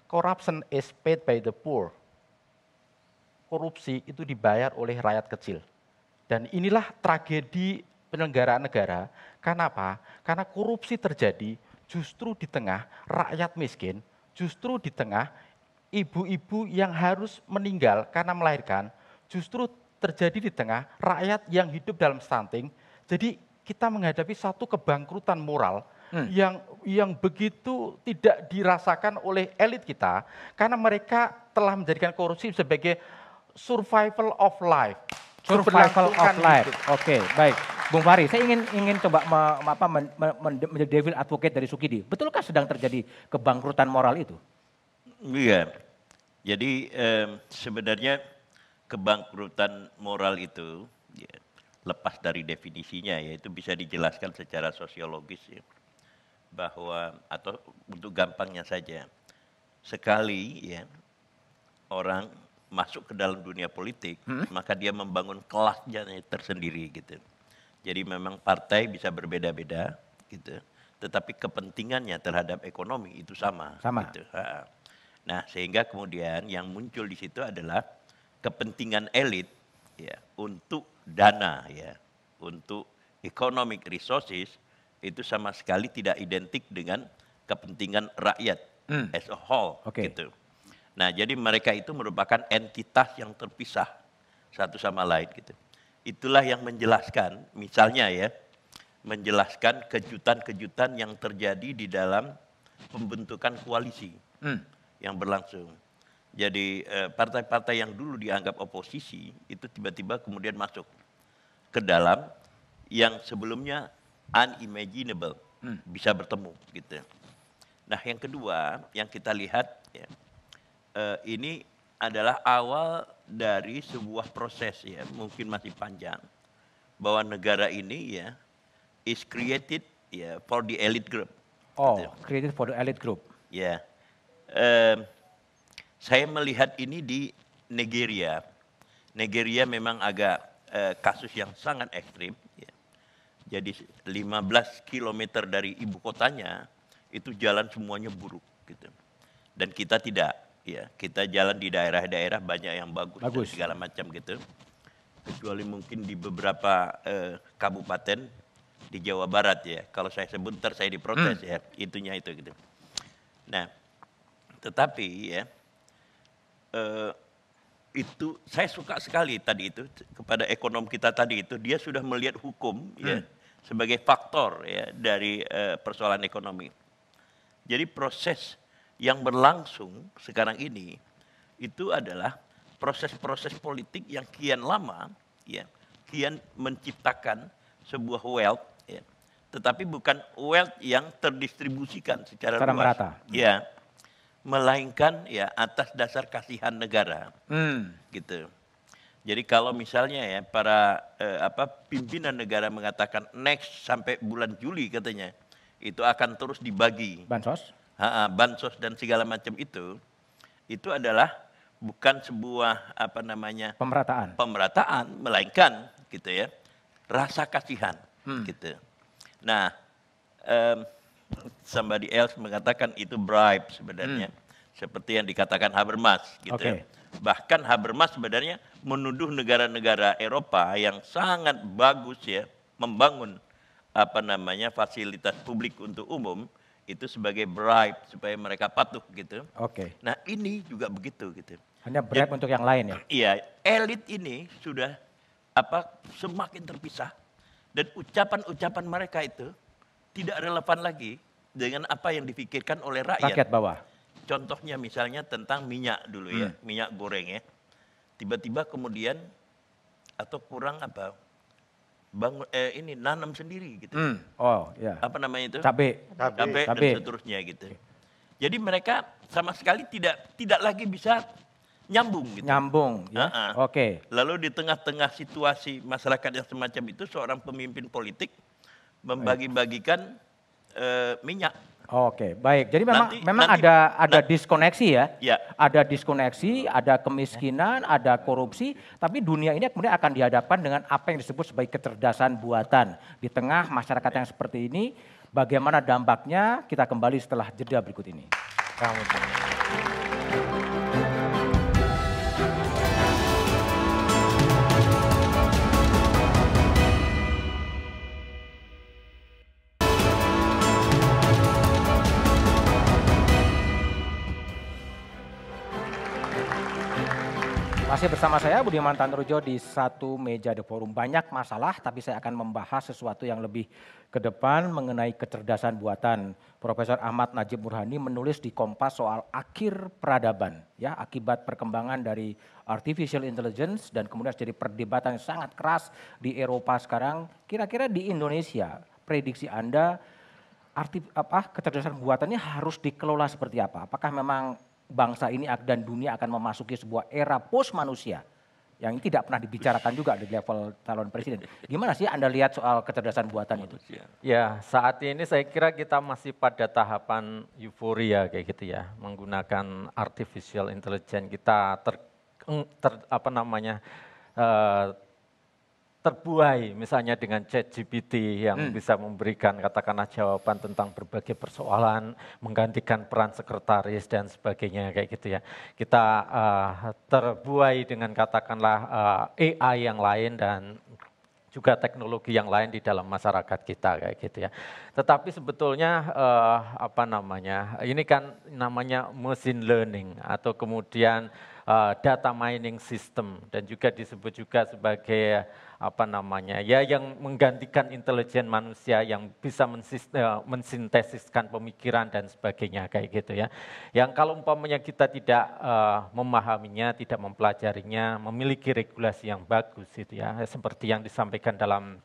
corruption is paid by the poor. Korupsi itu dibayar oleh rakyat kecil. Dan inilah tragedi penyelenggaraan negara. Kenapa? Karena korupsi terjadi justru di tengah rakyat miskin, justru di tengah ibu-ibu yang harus meninggal karena melahirkan justru terjadi di tengah rakyat yang hidup dalam stunting. Jadi kita menghadapi satu kebangkrutan moral hmm. yang yang begitu tidak dirasakan oleh elit kita karena mereka telah menjadikan korupsi sebagai survival of life. Survival of life. Oke, okay, baik. Bung Fahri, saya ingin ingin coba me, apa, menjadi men, men, devil advocate dari Sukidi. Betulkah sedang terjadi kebangkrutan moral itu? Iya. Jadi eh, sebenarnya kebangkrutan moral itu ya, lepas dari definisinya yaitu bisa dijelaskan secara sosiologis ya bahwa atau untuk gampangnya saja sekali ya orang masuk ke dalam dunia politik hmm? maka dia membangun kelasnya tersendiri gitu. Jadi memang partai bisa berbeda-beda gitu, tetapi kepentingannya terhadap ekonomi itu sama. Sama. Gitu. Ha -ha. Nah, sehingga kemudian yang muncul di situ adalah kepentingan elit ya untuk dana ya, untuk economic resources itu sama sekali tidak identik dengan kepentingan rakyat hmm. as a whole okay. gitu. Nah, jadi mereka itu merupakan entitas yang terpisah satu sama lain gitu. Itulah yang menjelaskan misalnya ya menjelaskan kejutan-kejutan yang terjadi di dalam pembentukan koalisi. Hmm yang berlangsung. Jadi eh, partai-partai yang dulu dianggap oposisi itu tiba-tiba kemudian masuk ke dalam yang sebelumnya unimaginable hmm. bisa bertemu gitu. Nah yang kedua yang kita lihat ya, eh, ini adalah awal dari sebuah proses ya mungkin masih panjang bahwa negara ini ya is created ya for the elite group. Oh, created for the elite group. Ya, eh, saya melihat ini di Nigeria. Nigeria memang agak eh, kasus yang sangat ekstrim. Ya. Jadi 15 km dari ibu kotanya itu jalan semuanya buruk gitu. Dan kita tidak, ya kita jalan di daerah-daerah banyak yang bagus, bagus. segala macam gitu. Kecuali mungkin di beberapa eh, kabupaten di Jawa Barat ya. Kalau saya sebut saya diprotes hmm. ya, itunya itu gitu. Nah, tetapi ya eh, itu saya suka sekali tadi itu kepada ekonom kita tadi itu dia sudah melihat hukum ya, hmm. ya sebagai faktor ya dari eh, persoalan ekonomi. Jadi proses yang berlangsung sekarang ini itu adalah proses-proses politik yang kian lama ya kian menciptakan sebuah wealth ya tetapi bukan wealth yang terdistribusikan secara, secara luas. merata. Ya melainkan ya atas dasar kasihan negara. Hmm. Gitu. Jadi kalau misalnya ya para eh, apa pimpinan negara mengatakan next sampai bulan Juli katanya itu akan terus dibagi. Bansos? Ha -ha, bansos dan segala macam itu itu adalah bukan sebuah apa namanya pemerataan. Pemerataan melainkan gitu ya rasa kasihan hmm. gitu. Nah, eh, somebody else mengatakan itu bribe sebenarnya. Hmm. Seperti yang dikatakan Habermas gitu okay. ya. Bahkan Habermas sebenarnya menuduh negara-negara Eropa yang sangat bagus ya membangun apa namanya fasilitas publik untuk umum itu sebagai bribe supaya mereka patuh gitu. Oke. Okay. Nah, ini juga begitu gitu. Hanya bribe Jadi, untuk yang lain ya. Iya, elit ini sudah apa semakin terpisah dan ucapan-ucapan mereka itu tidak relevan lagi dengan apa yang dipikirkan oleh rakyat. Rakyat bawah. Contohnya misalnya tentang minyak dulu ya, hmm. minyak goreng ya. Tiba-tiba kemudian atau kurang apa? Bangun eh, ini nanam sendiri gitu. Hmm. Oh, ya. Apa namanya itu? Cabe. Cabe, Cabai dan seterusnya gitu. Jadi mereka sama sekali tidak tidak lagi bisa nyambung gitu. Nyambung, ya. Uh -uh. Oke. Okay. Lalu di tengah-tengah situasi masyarakat yang semacam itu seorang pemimpin politik membagi-bagikan e, minyak. Oke, baik. Jadi memang nanti, memang nanti, ada ada nanti, diskoneksi ya. ya. Ada diskoneksi, ada kemiskinan, ada korupsi, tapi dunia ini kemudian akan dihadapkan dengan apa yang disebut sebagai kecerdasan buatan. Di tengah masyarakat yang seperti ini, bagaimana dampaknya? Kita kembali setelah jeda berikut ini. Kamu. Masih bersama saya Budiman Tanrujo di satu meja The Forum. Banyak masalah tapi saya akan membahas sesuatu yang lebih ke depan mengenai kecerdasan buatan. Profesor Ahmad Najib Murhani menulis di Kompas soal akhir peradaban ya akibat perkembangan dari artificial intelligence dan kemudian jadi perdebatan yang sangat keras di Eropa sekarang. Kira-kira di Indonesia prediksi Anda arti apa kecerdasan buatannya harus dikelola seperti apa? Apakah memang bangsa ini dan dunia akan memasuki sebuah era post manusia yang tidak pernah dibicarakan juga di level calon presiden. Gimana sih Anda lihat soal kecerdasan buatan itu? Ya, saat ini saya kira kita masih pada tahapan euforia kayak gitu ya, menggunakan artificial intelligence kita ter, ter apa namanya uh, terbuai misalnya dengan chat GPT yang hmm. bisa memberikan katakanlah jawaban tentang berbagai persoalan, menggantikan peran sekretaris dan sebagainya kayak gitu ya. Kita uh, terbuai dengan katakanlah uh, eh, AI yang lain dan juga teknologi yang lain di dalam masyarakat kita kayak gitu ya. Tetapi sebetulnya uh, apa namanya? Ini kan namanya machine learning atau kemudian Eh, data mining system dan juga disebut juga sebagai apa namanya ya yang menggantikan intelijen manusia yang bisa eh, mensintesiskan pemikiran dan sebagainya kayak gitu ya. Yang kalau umpamanya kita tidak uh, memahaminya, tidak mempelajarinya, memiliki regulasi yang bagus itu ya seperti yang disampaikan dalam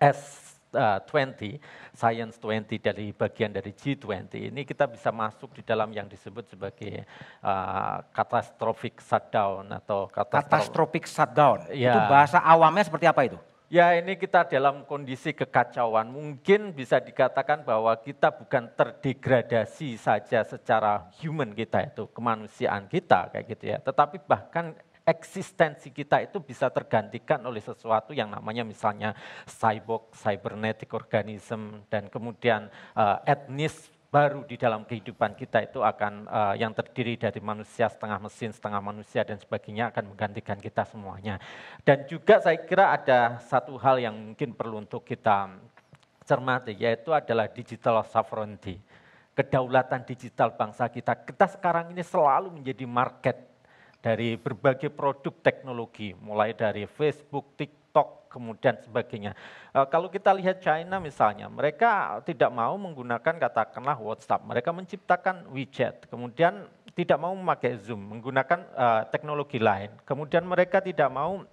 S uh, eh, 20, Science 20 dari bagian dari G20 ini kita bisa masuk di dalam yang disebut sebagai uh, catastrophic shutdown atau catastrophic, shutdown. Ya. Itu bahasa awamnya seperti apa itu? Ya ini kita dalam kondisi kekacauan, mungkin bisa dikatakan bahwa kita bukan terdegradasi saja secara human kita itu, kemanusiaan kita kayak gitu ya. Tetapi bahkan eksistensi kita itu bisa tergantikan oleh sesuatu yang namanya misalnya cyborg, cybernetic organism, dan kemudian uh, etnis baru di dalam kehidupan kita itu akan uh, yang terdiri dari manusia setengah mesin setengah manusia dan sebagainya akan menggantikan kita semuanya dan juga saya kira ada satu hal yang mungkin perlu untuk kita cermati yaitu adalah digital sovereignty kedaulatan digital bangsa kita kita sekarang ini selalu menjadi market dari berbagai produk teknologi, mulai dari Facebook, TikTok, kemudian sebagainya. E, kalau kita lihat China misalnya, mereka tidak mau menggunakan katakanlah WhatsApp, mereka menciptakan WeChat, kemudian tidak mau memakai Zoom, menggunakan e, teknologi lain. Kemudian mereka tidak mau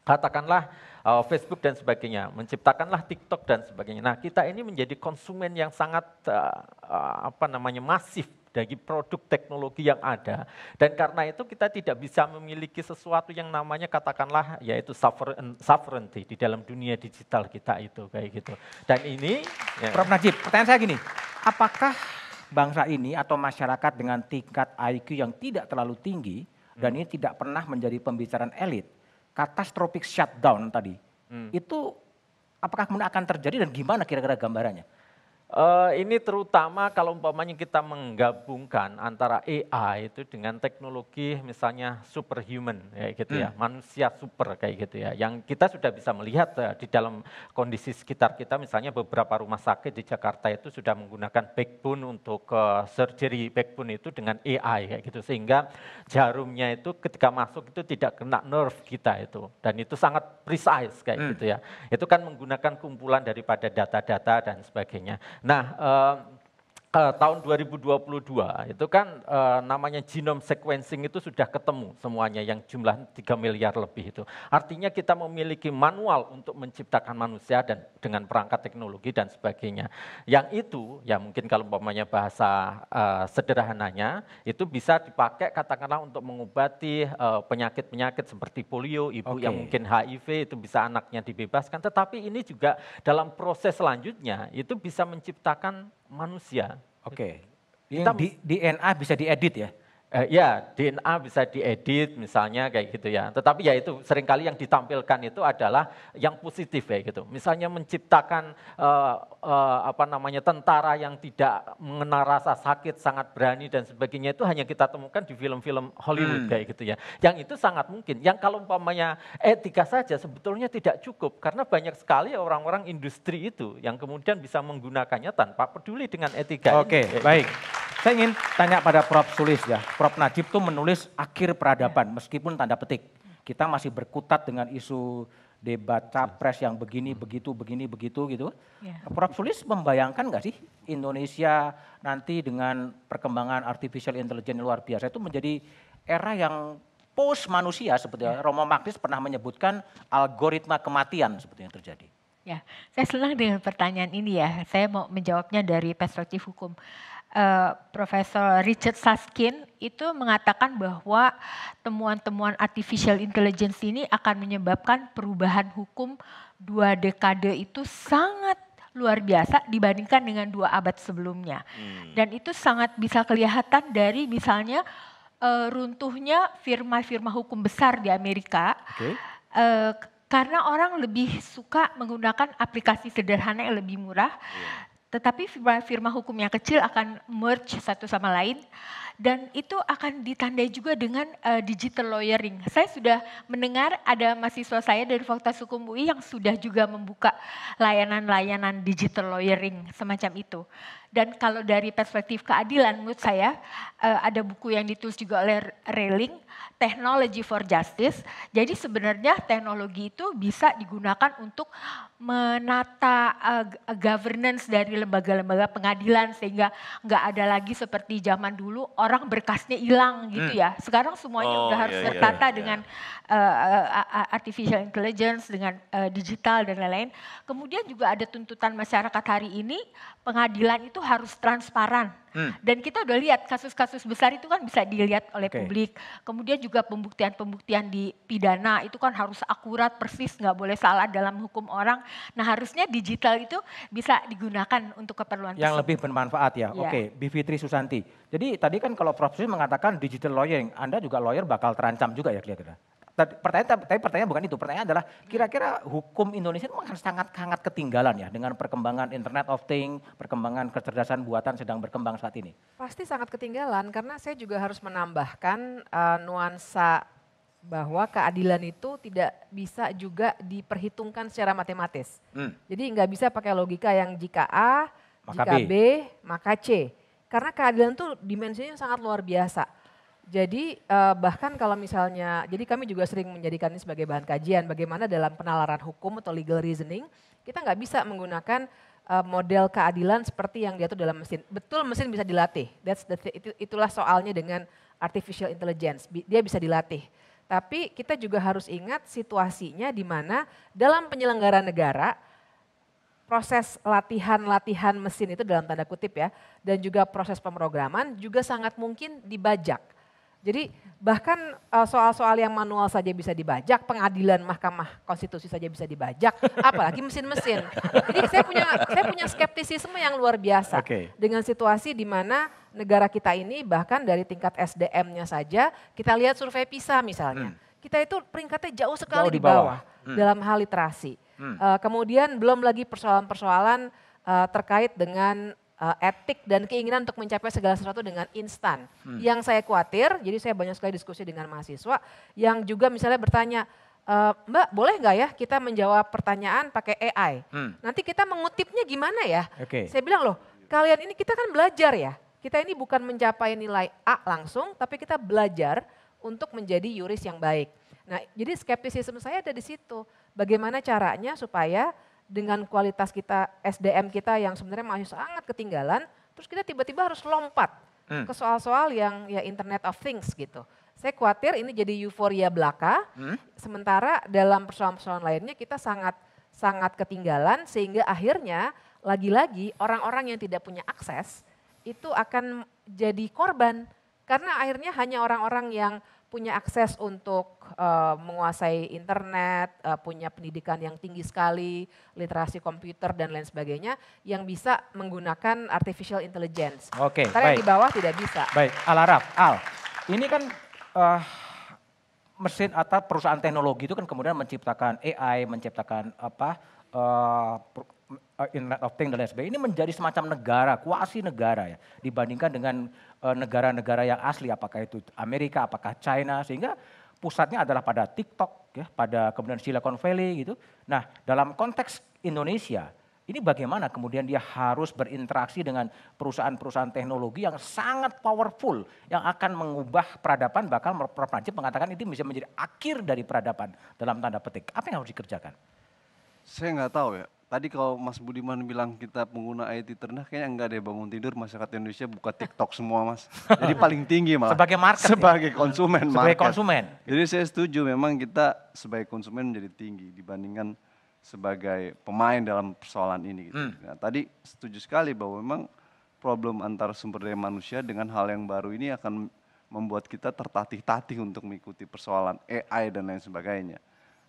katakanlah uh, Facebook dan sebagainya, menciptakanlah TikTok dan sebagainya. Nah, kita ini menjadi konsumen yang sangat uh, apa namanya masif dari produk teknologi yang ada. Dan karena itu kita tidak bisa memiliki sesuatu yang namanya katakanlah yaitu sovereignty di dalam dunia digital kita itu kayak gitu. Dan ini ya. Prof Najib, pertanyaan saya gini, apakah bangsa ini atau masyarakat dengan tingkat IQ yang tidak terlalu tinggi dan ini tidak pernah menjadi pembicaraan elit, katastrofik shutdown tadi. Hmm. Itu apakah kemudian akan terjadi dan gimana kira-kira gambarannya? Uh, ini terutama kalau umpamanya kita menggabungkan antara AI itu dengan teknologi misalnya superhuman kayak gitu ya, hmm. ya, manusia super kayak gitu ya. Yang kita sudah bisa melihat uh, di dalam kondisi sekitar kita misalnya beberapa rumah sakit di Jakarta itu sudah menggunakan backbone untuk uh, surgery backbone itu dengan AI kayak gitu sehingga jarumnya itu ketika masuk itu tidak kena nerve kita itu dan itu sangat precise kayak hmm. gitu ya. Itu kan menggunakan kumpulan daripada data-data dan sebagainya. Nah, uh, eh, tahun 2022 itu kan eh, namanya genome sequencing itu sudah ketemu semuanya yang jumlah 3 miliar lebih itu. Artinya kita memiliki manual untuk menciptakan manusia dan dengan perangkat teknologi dan sebagainya. Yang itu ya mungkin kalau umpamanya bahasa eh, sederhananya itu bisa dipakai katakanlah untuk mengobati eh, penyakit-penyakit seperti polio, ibu okay. yang mungkin HIV itu bisa anaknya dibebaskan. Tetapi ini juga dalam proses selanjutnya itu bisa menciptakan manusia. Oke. Okay. Kita, di, DNA bisa diedit ya? Eh, ya, DNA bisa diedit misalnya kayak gitu ya. Tetapi ya itu seringkali yang ditampilkan itu adalah yang positif kayak gitu. Misalnya menciptakan eh, eh, apa namanya tentara yang tidak mengenal rasa sakit, sangat berani dan sebagainya itu hanya kita temukan di film-film Hollywood hmm. kayak gitu ya. Yang itu sangat mungkin. Yang kalau umpamanya etika saja sebetulnya tidak cukup karena banyak sekali orang-orang industri itu yang kemudian bisa menggunakannya tanpa peduli dengan etika. Oke, okay, gitu. baik. Saya ingin tanya pada Prof. Sulis ya. Prof. Najib tuh menulis akhir peradaban meskipun tanda petik. Kita masih berkutat dengan isu debat capres yang begini, begitu, begini, begitu gitu. Ya. Prof. Sulis membayangkan nggak sih Indonesia nanti dengan perkembangan artificial intelligence luar biasa itu menjadi era yang post manusia seperti ya Romo Magnis pernah menyebutkan algoritma kematian seperti yang terjadi. Ya, saya senang dengan pertanyaan ini ya. Saya mau menjawabnya dari perspektif hukum uh, Profesor Richard Saskin itu mengatakan bahwa temuan-temuan artificial intelligence ini akan menyebabkan perubahan hukum dua dekade itu sangat luar biasa dibandingkan dengan dua abad sebelumnya. Hmm. Dan itu sangat bisa kelihatan dari misalnya uh, runtuhnya firma-firma hukum besar di Amerika. Okay. Uh, eh, karena orang lebih suka menggunakan aplikasi sederhana yang lebih murah yeah. Tetapi firma, firma hukum yang kecil akan merge satu sama lain dan itu akan ditandai juga dengan uh, digital lawyering. Saya sudah mendengar ada mahasiswa saya dari Fakultas Hukum UI yang sudah juga membuka layanan-layanan digital lawyering semacam itu. Dan kalau dari perspektif keadilan menurut saya uh, ada buku yang ditulis juga oleh Reling, Technology for Justice. Jadi sebenarnya teknologi itu bisa digunakan untuk menata uh, governance dari lembaga-lembaga pengadilan sehingga nggak ada lagi seperti zaman dulu orang orang berkasnya hilang gitu hmm. ya. Sekarang semuanya oh, udah harus iya, tertata iya, iya, dengan Uh, artificial intelligence, dengan uh, digital dan lain-lain. Kemudian juga ada tuntutan masyarakat hari ini, pengadilan itu harus transparan Hmm. Dan kita udah lihat kasus-kasus besar itu kan bisa dilihat oleh okay. publik. Kemudian juga pembuktian-pembuktian di pidana itu kan harus akurat, persis, nggak boleh salah dalam hukum orang. Nah harusnya digital itu bisa digunakan untuk keperluan yang tersebut. lebih bermanfaat ya. ya. Oke, okay. Bivitri Susanti. Jadi tadi kan kalau Prof Susi mengatakan digital lawyering, Anda juga lawyer bakal terancam juga ya kelihatannya pertanyaan tapi pertanyaan bukan itu. Pertanyaan adalah kira-kira hukum Indonesia memang sangat sangat ketinggalan ya dengan perkembangan Internet of Thing, perkembangan kecerdasan buatan sedang berkembang saat ini. Pasti sangat ketinggalan karena saya juga harus menambahkan uh, nuansa bahwa keadilan itu tidak bisa juga diperhitungkan secara matematis. Hmm. Jadi nggak bisa pakai logika yang jika A, maka jika B. B, maka C. Karena keadilan itu dimensinya sangat luar biasa jadi uh, bahkan kalau misalnya, jadi kami juga sering menjadikan ini sebagai bahan kajian bagaimana dalam penalaran hukum atau legal reasoning kita nggak bisa menggunakan uh, model keadilan seperti yang diatur dalam mesin. Betul mesin bisa dilatih. That's the thing. itulah soalnya dengan artificial intelligence. Dia bisa dilatih. Tapi kita juga harus ingat situasinya di mana dalam penyelenggara negara proses latihan-latihan mesin itu dalam tanda kutip ya dan juga proses pemrograman juga sangat mungkin dibajak jadi bahkan eh, soal-soal yang manual saja bisa dibajak, pengadilan Mahkamah Konstitusi saja bisa dibajak, apalagi mesin-mesin. Jadi saya punya saya punya skeptisisme yang luar biasa okay. dengan situasi di mana negara kita ini bahkan dari tingkat SDM-nya saja kita lihat survei PISA misalnya. Hmm. Kita itu peringkatnya jauh sekali jauh di bawah, di bawah hmm. dalam hal literasi. Hmm. Uh, kemudian belum lagi persoalan-persoalan uh, terkait dengan uh, etik dan keinginan untuk mencapai segala sesuatu dengan instan. Hmm. Yang saya khawatir, jadi saya banyak sekali diskusi dengan mahasiswa yang juga misalnya bertanya, e, Mbak boleh nggak ya kita menjawab pertanyaan pakai AI? Hmm. Nanti kita mengutipnya gimana ya? Okay. Saya bilang loh, kalian ini kita kan belajar ya. Kita ini bukan mencapai nilai A langsung, tapi kita belajar untuk menjadi yuris yang baik. Nah, jadi skeptisisme saya ada di situ. Bagaimana caranya supaya dengan kualitas kita SDM kita yang sebenarnya masih sangat ketinggalan, terus kita tiba-tiba harus lompat hmm. ke soal-soal yang ya Internet of Things gitu. Saya khawatir ini jadi euforia belaka, hmm. sementara dalam persoalan-persoalan lainnya kita sangat sangat ketinggalan sehingga akhirnya lagi-lagi orang-orang yang tidak punya akses itu akan jadi korban karena akhirnya hanya orang-orang yang punya akses untuk uh, menguasai internet, uh, punya pendidikan yang tinggi sekali, literasi komputer dan lain sebagainya, yang bisa menggunakan artificial intelligence. Oke, okay, yang di bawah tidak bisa. Baik, Al Arab, Al, ini kan uh, mesin atau perusahaan teknologi itu kan kemudian menciptakan AI, menciptakan apa uh, Uh, Internet of Things dan lain sebagainya. Ini menjadi semacam negara, kuasi negara ya. Dibandingkan dengan uh, negara-negara yang asli, apakah itu Amerika, apakah China, sehingga pusatnya adalah pada TikTok, ya, pada kemudian Silicon Valley gitu. Nah, dalam konteks Indonesia, ini bagaimana kemudian dia harus berinteraksi dengan perusahaan-perusahaan teknologi yang sangat powerful, yang akan mengubah peradaban, bahkan Prof Prancis mengatakan itu bisa menjadi akhir dari peradaban dalam tanda petik. Apa yang harus dikerjakan? Saya nggak tahu ya, Tadi kalau Mas Budiman bilang kita pengguna IT terendah, kayaknya enggak deh bangun tidur masyarakat Indonesia buka TikTok semua mas. Jadi paling tinggi malah. Sebagai market ya? Sebagai ya? konsumen Sebagai market. konsumen. Jadi saya setuju memang kita sebagai konsumen menjadi tinggi dibandingkan sebagai pemain dalam persoalan ini. Gitu. Hmm. Nah, tadi setuju sekali bahwa memang problem antara sumber daya manusia dengan hal yang baru ini akan membuat kita tertatih-tatih untuk mengikuti persoalan AI dan lain sebagainya.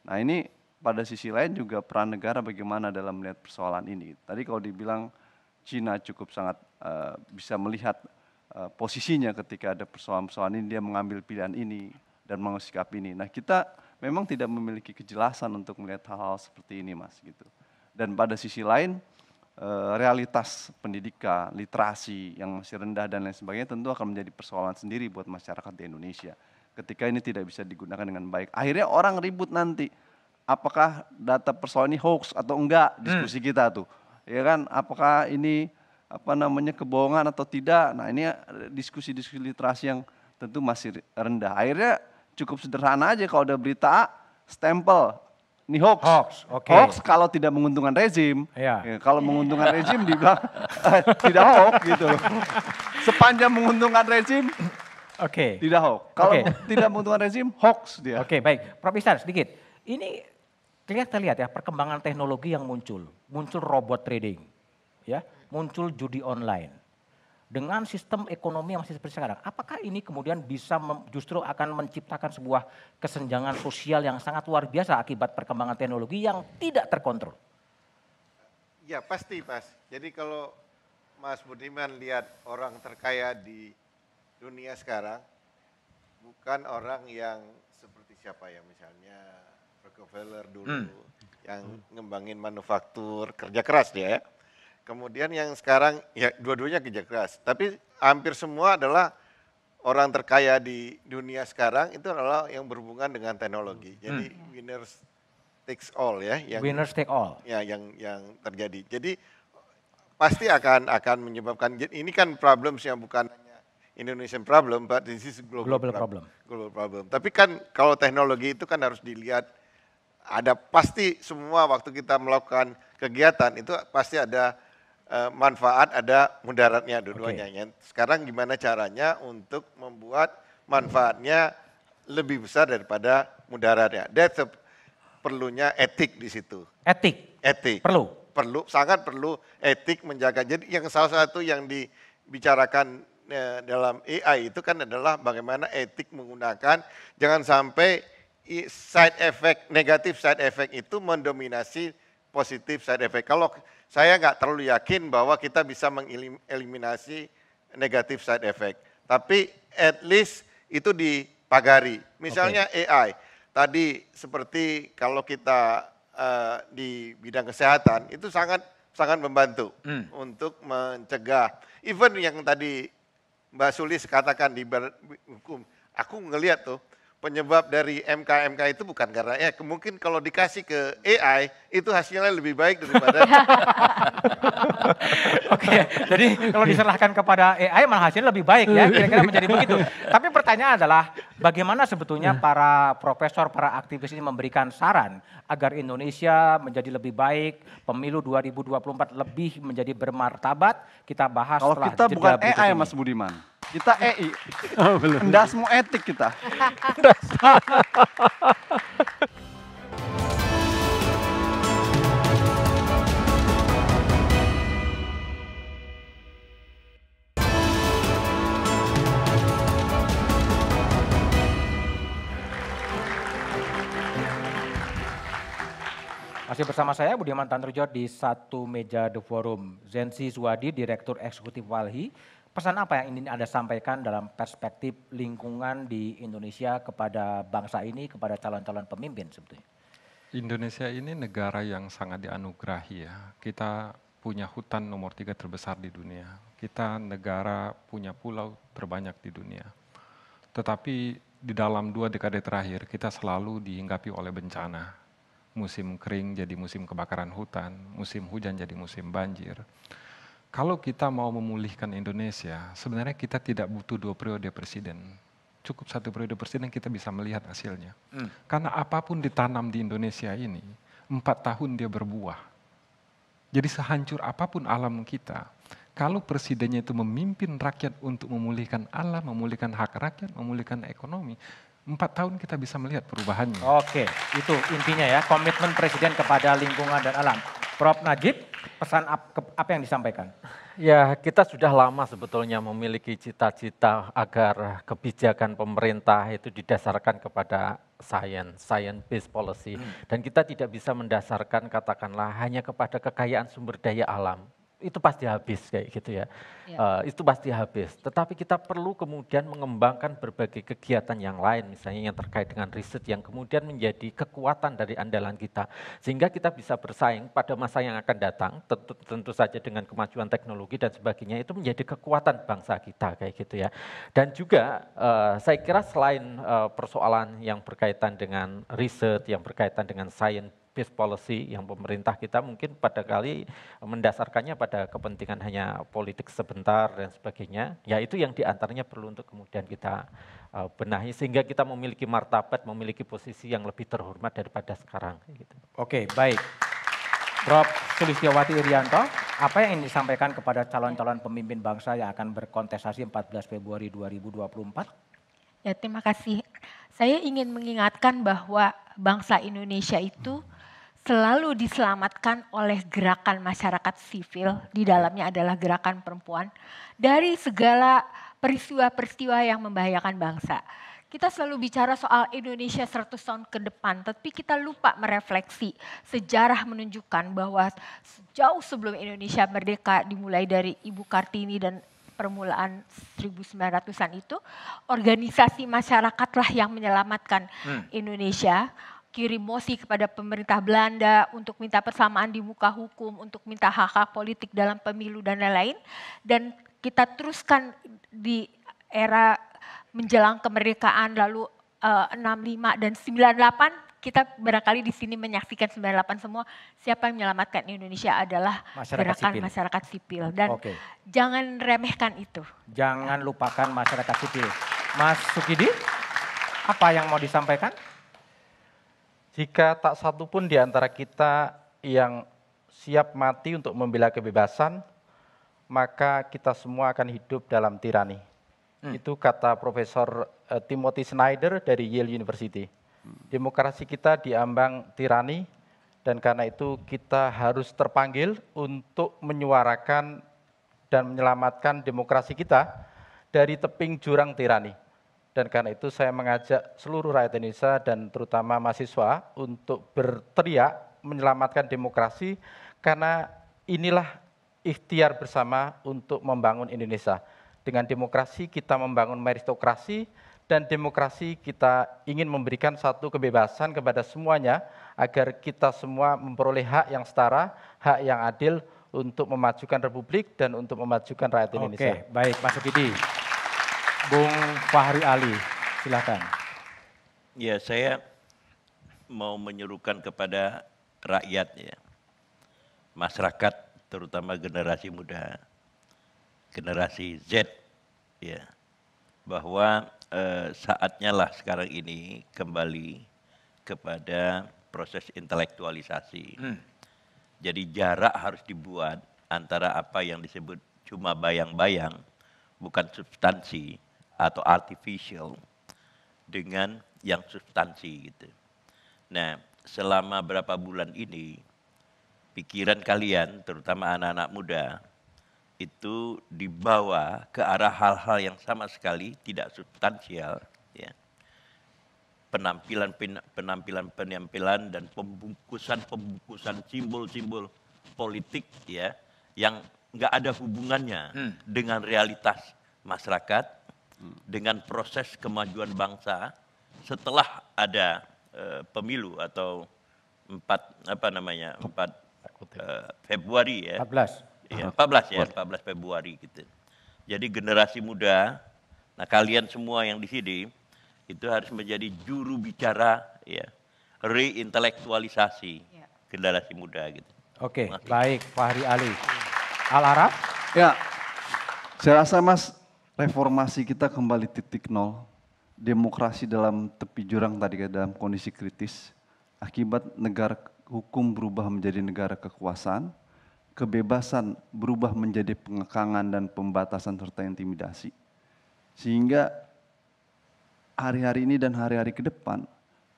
Nah ini pada sisi lain juga peran negara bagaimana dalam melihat persoalan ini. Tadi kalau dibilang Cina cukup sangat uh, bisa melihat uh, posisinya ketika ada persoalan-persoalan ini dia mengambil pilihan ini dan mengusikap ini. Nah kita memang tidak memiliki kejelasan untuk melihat hal-hal seperti ini mas gitu. Dan pada sisi lain uh, realitas pendidikan, literasi yang masih rendah dan lain sebagainya tentu akan menjadi persoalan sendiri buat masyarakat di Indonesia. Ketika ini tidak bisa digunakan dengan baik, akhirnya orang ribut nanti apakah data persoalan ini hoax atau enggak diskusi hmm. kita tuh. Ya kan apakah ini apa namanya kebohongan atau tidak. Nah, ini diskusi-diskusi literasi yang tentu masih rendah. Akhirnya cukup sederhana aja kalau ada berita stempel ini hoax. Hoax, okay. hoax kalau tidak menguntungkan rezim. Yeah. Ya, kalau menguntungkan rezim dibilang eh, tidak hoax gitu. Sepanjang menguntungkan rezim Oke. Okay. Tidak hoax. Kalau okay. tidak menguntungkan rezim hoax dia. Oke, okay, baik. Prof Isar sedikit. Ini kita lihat ya perkembangan teknologi yang muncul, muncul robot trading, ya, muncul judi online. Dengan sistem ekonomi yang masih seperti sekarang, apakah ini kemudian bisa justru akan menciptakan sebuah kesenjangan sosial yang sangat luar biasa akibat perkembangan teknologi yang tidak terkontrol? Ya pasti mas. Jadi kalau Mas Budiman lihat orang terkaya di dunia sekarang, bukan orang yang seperti siapa ya misalnya Rockefeller dulu hmm. yang ngembangin manufaktur kerja keras dia ya. Kemudian yang sekarang ya dua-duanya kerja keras, tapi hampir semua adalah orang terkaya di dunia sekarang itu adalah yang berhubungan dengan teknologi. Hmm. Jadi hmm. winners takes all ya yang winners take all. Ya yang yang terjadi. Jadi pasti akan akan menyebabkan ini kan problems yang bukan Indonesian problem, but this is global, global problem. problem. Global problem. Tapi kan kalau teknologi itu kan harus dilihat ada pasti semua waktu kita melakukan kegiatan itu pasti ada eh, manfaat, ada mudaratnya dua-duanya. Okay. Ya. Sekarang gimana caranya untuk membuat manfaatnya lebih besar daripada mudaratnya. That's a, perlunya etik di situ. Etik. Etik. Perlu. Perlu sangat perlu etik menjaga. Jadi yang salah satu yang dibicarakan e, dalam AI itu kan adalah bagaimana etik menggunakan jangan sampai side effect negatif side effect itu mendominasi positif side effect. Kalau saya nggak terlalu yakin bahwa kita bisa mengeliminasi negatif side effect. Tapi at least itu dipagari. Misalnya okay. AI. Tadi seperti kalau kita uh, di bidang kesehatan itu sangat sangat membantu hmm. untuk mencegah. Even yang tadi Mbak Sulis katakan di hukum, aku ngelihat tuh penyebab dari MK-MK itu bukan karena ya mungkin kalau dikasih ke AI itu hasilnya lebih baik daripada Oke, jadi kalau diserahkan kepada AI malah hasilnya lebih baik ya iya. kira-kira menjadi begitu. Tapi pertanyaan adalah bagaimana sebetulnya iya. para profesor, para aktivis ini memberikan saran agar Indonesia menjadi lebih baik, pemilu 2024 lebih menjadi bermartabat. Kita bahas kalau kita bukan AI ini. Mas Budiman kita EI. Oh, belum. semua etik kita. Masih bersama saya Budiman Tanrujo di satu meja The Forum. Zensi Suwadi, Direktur Eksekutif Walhi, pesan apa yang ingin Anda sampaikan dalam perspektif lingkungan di Indonesia kepada bangsa ini, kepada calon-calon pemimpin sebetulnya? Indonesia ini negara yang sangat dianugerahi ya. Kita punya hutan nomor tiga terbesar di dunia. Kita negara punya pulau terbanyak di dunia. Tetapi di dalam dua dekade terakhir kita selalu dihinggapi oleh bencana. Musim kering jadi musim kebakaran hutan, musim hujan jadi musim banjir kalau kita mau memulihkan Indonesia, sebenarnya kita tidak butuh dua periode presiden. Cukup satu periode presiden kita bisa melihat hasilnya. Hmm. Karena apapun ditanam di Indonesia ini, empat tahun dia berbuah. Jadi sehancur apapun alam kita, kalau presidennya itu memimpin rakyat untuk memulihkan alam, memulihkan hak rakyat, memulihkan ekonomi, empat tahun kita bisa melihat perubahannya. Oke, itu intinya ya, komitmen presiden kepada lingkungan dan alam. Prof. Najib, pesan apa yang disampaikan? Ya, kita sudah lama sebetulnya memiliki cita-cita agar kebijakan pemerintah itu didasarkan kepada science, science based policy. Hmm. Dan kita tidak bisa mendasarkan katakanlah hanya kepada kekayaan sumber daya alam itu pasti habis kayak gitu ya. ya. Uh, itu pasti habis. Tetapi kita perlu kemudian mengembangkan berbagai kegiatan yang lain, misalnya yang terkait dengan riset yang kemudian menjadi kekuatan dari andalan kita, sehingga kita bisa bersaing pada masa yang akan datang. Tentu, tentu saja dengan kemajuan teknologi dan sebagainya itu menjadi kekuatan bangsa kita kayak gitu ya. Dan juga uh, saya kira selain uh, persoalan yang berkaitan dengan riset, yang berkaitan dengan sains based policy yang pemerintah kita mungkin pada kali eh, mendasarkannya pada kepentingan hanya politik sebentar dan sebagainya. Ya itu yang diantaranya perlu untuk kemudian kita eh, benahi sehingga kita memiliki martabat, memiliki posisi yang lebih terhormat daripada sekarang. Gitu. Oke, baik. Prof. Sulistiyawati Irianto, apa yang ingin disampaikan kepada calon-calon pemimpin bangsa yang akan berkontestasi 14 Februari 2024? Ya, terima kasih. Saya ingin mengingatkan bahwa bangsa Indonesia itu selalu diselamatkan oleh gerakan masyarakat sipil di dalamnya adalah gerakan perempuan, dari segala peristiwa-peristiwa yang membahayakan bangsa. Kita selalu bicara soal Indonesia 100 tahun ke depan, tapi kita lupa merefleksi. Sejarah menunjukkan bahwa jauh sebelum Indonesia merdeka dimulai dari Ibu Kartini dan permulaan 1900-an itu organisasi masyarakatlah yang menyelamatkan hmm. Indonesia kirim mosi kepada pemerintah Belanda untuk minta persamaan di muka hukum, untuk minta hak-hak politik dalam pemilu dan lain-lain. Dan kita teruskan di era menjelang kemerdekaan lalu uh, eh, 65 dan 98 kita barangkali di sini menyaksikan 98 semua siapa yang menyelamatkan Indonesia adalah masyarakat gerakan sipil. masyarakat sipil dan okay. jangan remehkan itu. Jangan lupakan masyarakat sipil. Mas Sukidi, apa yang mau disampaikan? Jika tak satu pun di antara kita yang siap mati untuk membela kebebasan, maka kita semua akan hidup dalam tirani. Hmm. Itu kata Profesor uh, Timothy Snyder dari Yale University. Hmm. Demokrasi kita diambang tirani dan karena itu kita harus terpanggil untuk menyuarakan dan menyelamatkan demokrasi kita dari teping jurang tirani dan karena itu saya mengajak seluruh rakyat Indonesia dan terutama mahasiswa untuk berteriak menyelamatkan demokrasi karena inilah ikhtiar bersama untuk membangun Indonesia. Dengan demokrasi kita membangun meritokrasi dan demokrasi kita ingin memberikan satu kebebasan kepada semuanya agar kita semua memperoleh hak yang setara, hak yang adil untuk memajukan republik dan untuk memajukan rakyat Indonesia. Oke, baik Mas Sukidi. Bung Fahri Ali, silakan. Ya, saya mau menyerukan kepada rakyat ya, masyarakat terutama generasi muda, generasi Z ya, bahwa eh, saatnya lah sekarang ini kembali kepada proses intelektualisasi. Hmm. Jadi jarak harus dibuat antara apa yang disebut cuma bayang-bayang, bukan substansi, atau artificial dengan yang substansi gitu. Nah, selama berapa bulan ini pikiran kalian terutama anak-anak muda itu dibawa ke arah hal-hal yang sama sekali tidak substansial ya. Penampilan penampilan penampilan dan pembungkusan pembungkusan simbol-simbol politik ya yang nggak ada hubungannya hmm. dengan realitas masyarakat dengan proses kemajuan bangsa setelah ada e, pemilu atau 4 apa namanya 4 e, eh, Februari ya 14 iya, ya 14 ya 14 Februari gitu jadi generasi muda nah kalian semua yang di sini itu harus menjadi juru bicara ya reintelektualisasi iya. generasi muda gitu oke baik Fahri Ali Al Arab ya saya rasa Mas reformasi kita kembali titik nol, demokrasi dalam tepi jurang tadi dalam kondisi kritis, akibat negara hukum berubah menjadi negara kekuasaan, kebebasan berubah menjadi pengekangan dan pembatasan serta intimidasi. Sehingga hari-hari ini dan hari-hari ke depan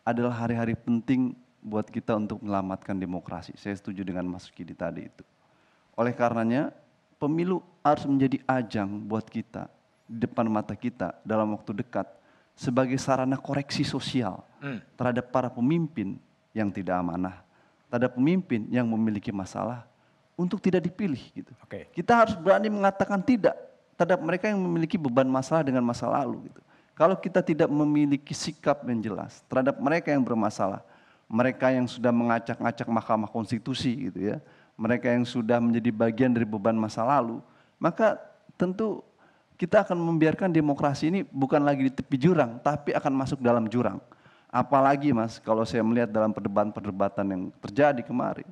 adalah hari-hari penting buat kita untuk melamatkan demokrasi. Saya setuju dengan Mas Kidi tadi itu. Oleh karenanya, pemilu harus menjadi ajang buat kita depan mata kita dalam waktu dekat sebagai sarana koreksi sosial hmm. terhadap para pemimpin yang tidak amanah, terhadap pemimpin yang memiliki masalah untuk tidak dipilih gitu. Okay. Kita harus berani mengatakan tidak terhadap mereka yang memiliki beban masalah dengan masa lalu gitu. Kalau kita tidak memiliki sikap yang jelas terhadap mereka yang bermasalah, mereka yang sudah mengacak-acak Mahkamah Konstitusi gitu ya, mereka yang sudah menjadi bagian dari beban masa lalu, maka tentu kita akan membiarkan demokrasi ini bukan lagi di tepi jurang, tapi akan masuk dalam jurang. Apalagi mas, kalau saya melihat dalam perdebatan-perdebatan yang terjadi kemarin,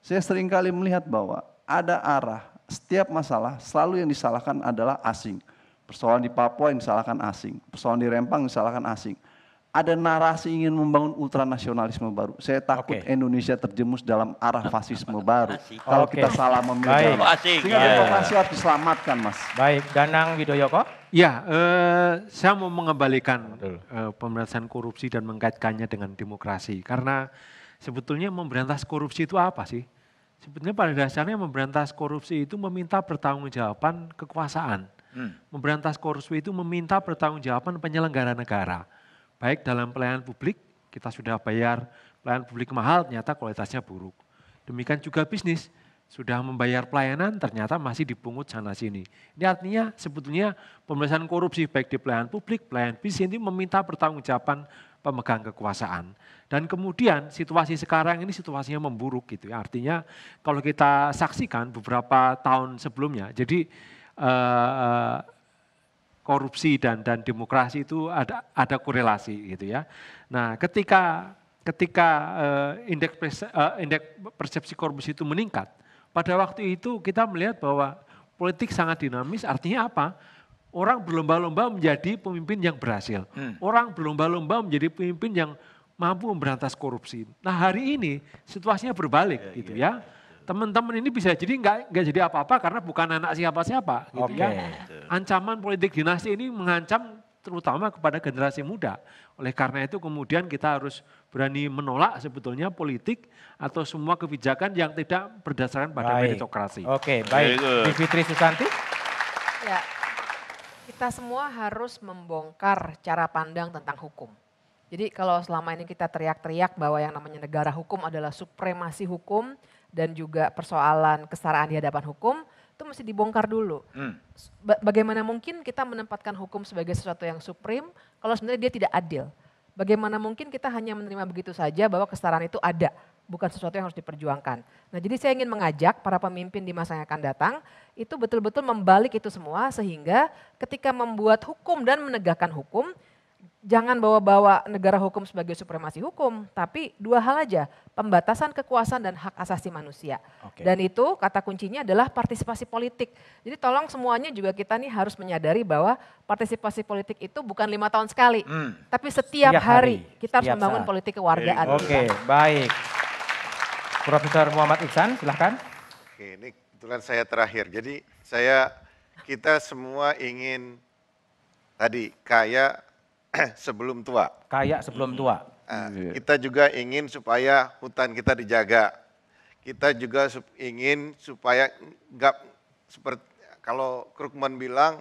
saya seringkali melihat bahwa ada arah, setiap masalah selalu yang disalahkan adalah asing. Persoalan di Papua yang disalahkan asing, persoalan di Rempang yang disalahkan asing ada narasi ingin membangun ultranasionalisme baru. Saya takut okay. Indonesia terjemus dalam arah fasisme baru. Kalau okay. kita salah memilih. Sehingga ya. demokrasi harus diselamatkan, Mas. Baik, Danang Widoyoko. Ya, eh, saya mau mengembalikan eh, pemberantasan korupsi dan mengkaitkannya dengan demokrasi. Karena sebetulnya memberantas korupsi itu apa sih? Sebetulnya pada dasarnya memberantas korupsi itu meminta pertanggungjawaban kekuasaan. Hmm. Memberantas korupsi itu meminta pertanggungjawaban penyelenggara negara Baik dalam pelayanan publik, kita sudah bayar pelayanan publik mahal, ternyata kualitasnya buruk. Demikian juga bisnis, sudah membayar pelayanan ternyata masih dipungut sana sini. Ini artinya sebetulnya pemeriksaan korupsi baik di pelayanan publik, pelayanan bisnis ini meminta pertanggungjawaban pemegang kekuasaan. Dan kemudian situasi sekarang ini situasinya memburuk gitu ya. Artinya kalau kita saksikan beberapa tahun sebelumnya, jadi eh, eh, korupsi dan dan demokrasi itu ada ada korelasi gitu ya. Nah, ketika ketika uh, indeks uh, indeks persepsi korupsi itu meningkat, pada waktu itu kita melihat bahwa politik sangat dinamis artinya apa? Orang berlomba-lomba menjadi pemimpin yang berhasil. Hmm. Orang berlomba-lomba menjadi pemimpin yang mampu memberantas korupsi. Nah, hari ini situasinya berbalik yeah, gitu yeah. ya teman-teman ini bisa jadi nggak nggak jadi apa-apa karena bukan anak siapa-siapa gitu okay. ya. Ancaman politik dinasti ini mengancam terutama kepada generasi muda. Oleh karena itu kemudian kita harus berani menolak sebetulnya politik atau semua kebijakan yang tidak berdasarkan pada meritokrasi. Oke, okay, baik. Di Fitri Susanti? Ya. Kita semua harus membongkar cara pandang tentang hukum. Jadi kalau selama ini kita teriak-teriak bahwa yang namanya negara hukum adalah supremasi hukum, dan juga persoalan kesetaraan di hadapan hukum itu mesti dibongkar dulu. Hmm. Bagaimana mungkin kita menempatkan hukum sebagai sesuatu yang supreme kalau sebenarnya dia tidak adil? Bagaimana mungkin kita hanya menerima begitu saja bahwa kesetaraan itu ada, bukan sesuatu yang harus diperjuangkan. Nah, jadi saya ingin mengajak para pemimpin di masa yang akan datang itu betul-betul membalik itu semua sehingga ketika membuat hukum dan menegakkan hukum jangan bawa-bawa negara hukum sebagai supremasi hukum, tapi dua hal aja, pembatasan kekuasaan dan hak asasi manusia. Okay. Dan itu kata kuncinya adalah partisipasi politik. Jadi tolong semuanya juga kita nih harus menyadari bahwa partisipasi politik itu bukan lima tahun sekali, hmm. tapi setiap, setiap hari, kita harus membangun saat. politik kewargaan. Oke, okay, baik. Profesor Muhammad Iksan, silahkan. Oke, ini kebetulan saya terakhir. Jadi saya kita semua ingin tadi kaya sebelum tua. Kaya sebelum tua. Nah, iya. kita juga ingin supaya hutan kita dijaga. Kita juga ingin supaya nggak seperti kalau Krugman bilang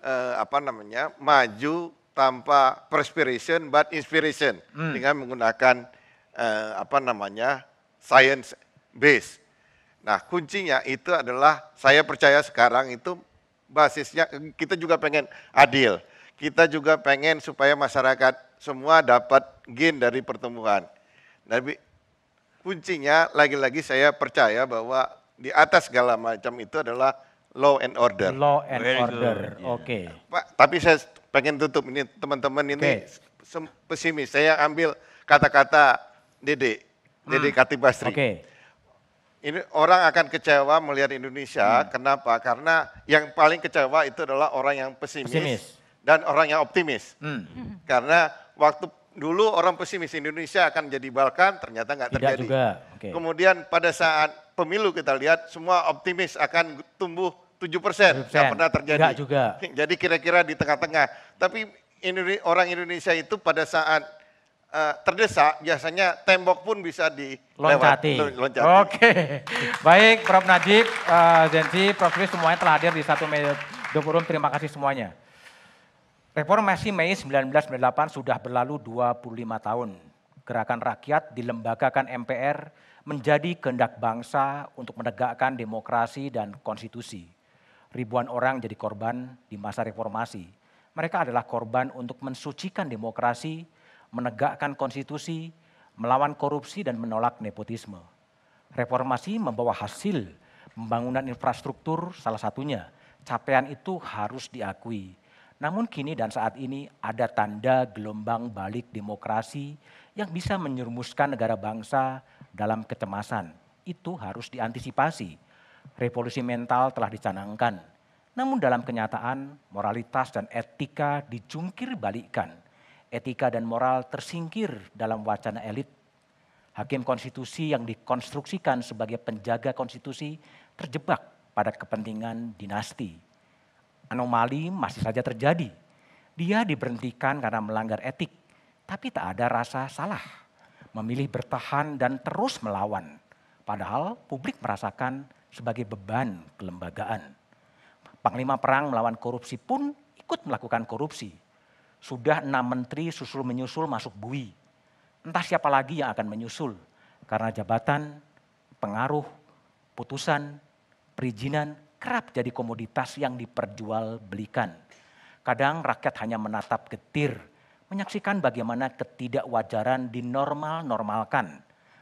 eh, apa namanya maju tanpa perspiration but inspiration hmm. dengan menggunakan eh, apa namanya science base. Nah kuncinya itu adalah saya percaya sekarang itu basisnya kita juga pengen adil kita juga pengen supaya masyarakat semua dapat gain dari pertumbuhan. Tapi kuncinya lagi-lagi saya percaya bahwa di atas segala macam itu adalah law and order. Law and Very order, iya. oke. Okay. tapi saya pengen tutup ini teman-teman ini okay. pesimis. Saya ambil kata-kata Dede, hmm. Dede Katibastri. Oke. Okay. Ini orang akan kecewa melihat Indonesia. Hmm. Kenapa? Karena yang paling kecewa itu adalah orang yang pesimis. pesimis dan orang yang optimis. Hmm. Karena waktu dulu orang pesimis Indonesia akan jadi Balkan ternyata nggak terjadi. Juga. Okay. Kemudian pada saat pemilu kita lihat semua optimis akan tumbuh 7 persen, nggak pernah terjadi. Tidak juga. Jadi kira-kira di tengah-tengah. Tapi orang Indonesia itu pada saat uh, terdesak biasanya tembok pun bisa dilewati. Loncati. Oke, okay. baik Prof Najib, uh, eh, Zensi, Prof Chris semuanya telah hadir di satu media Dokurum, Terima kasih semuanya. Reformasi Mei 1998 sudah berlalu 25 tahun. Gerakan rakyat dilembagakan MPR menjadi kehendak bangsa untuk menegakkan demokrasi dan konstitusi. Ribuan orang jadi korban di masa reformasi. Mereka adalah korban untuk mensucikan demokrasi, menegakkan konstitusi, melawan korupsi dan menolak nepotisme. Reformasi membawa hasil pembangunan infrastruktur salah satunya. Capaian itu harus diakui namun kini dan saat ini ada tanda gelombang balik demokrasi yang bisa menyerumuskan negara bangsa dalam kecemasan. Itu harus diantisipasi. Revolusi mental telah dicanangkan. Namun dalam kenyataan, moralitas dan etika dijungkir balikkan. Etika dan moral tersingkir dalam wacana elit. Hakim konstitusi yang dikonstruksikan sebagai penjaga konstitusi terjebak pada kepentingan dinasti anomali masih saja terjadi. Dia diberhentikan karena melanggar etik, tapi tak ada rasa salah. Memilih bertahan dan terus melawan. Padahal publik merasakan sebagai beban kelembagaan. Panglima Perang melawan korupsi pun ikut melakukan korupsi. Sudah enam menteri susul menyusul masuk bui. Entah siapa lagi yang akan menyusul karena jabatan, pengaruh, putusan, perizinan kerap jadi komoditas yang diperjualbelikan. Kadang rakyat hanya menatap getir, menyaksikan bagaimana ketidakwajaran dinormal-normalkan.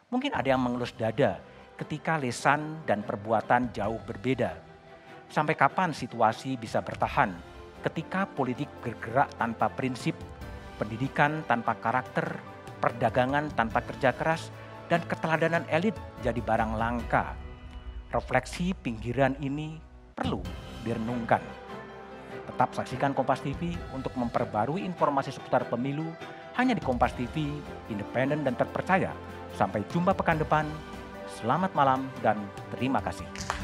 Mungkin ada yang mengelus dada ketika lesan dan perbuatan jauh berbeda. Sampai kapan situasi bisa bertahan ketika politik bergerak tanpa prinsip, pendidikan tanpa karakter, perdagangan tanpa kerja keras, dan keteladanan elit jadi barang langka refleksi pinggiran ini perlu direnungkan. Tetap saksikan Kompas TV untuk memperbarui informasi seputar pemilu hanya di Kompas TV, independen dan terpercaya. Sampai jumpa pekan depan. Selamat malam dan terima kasih.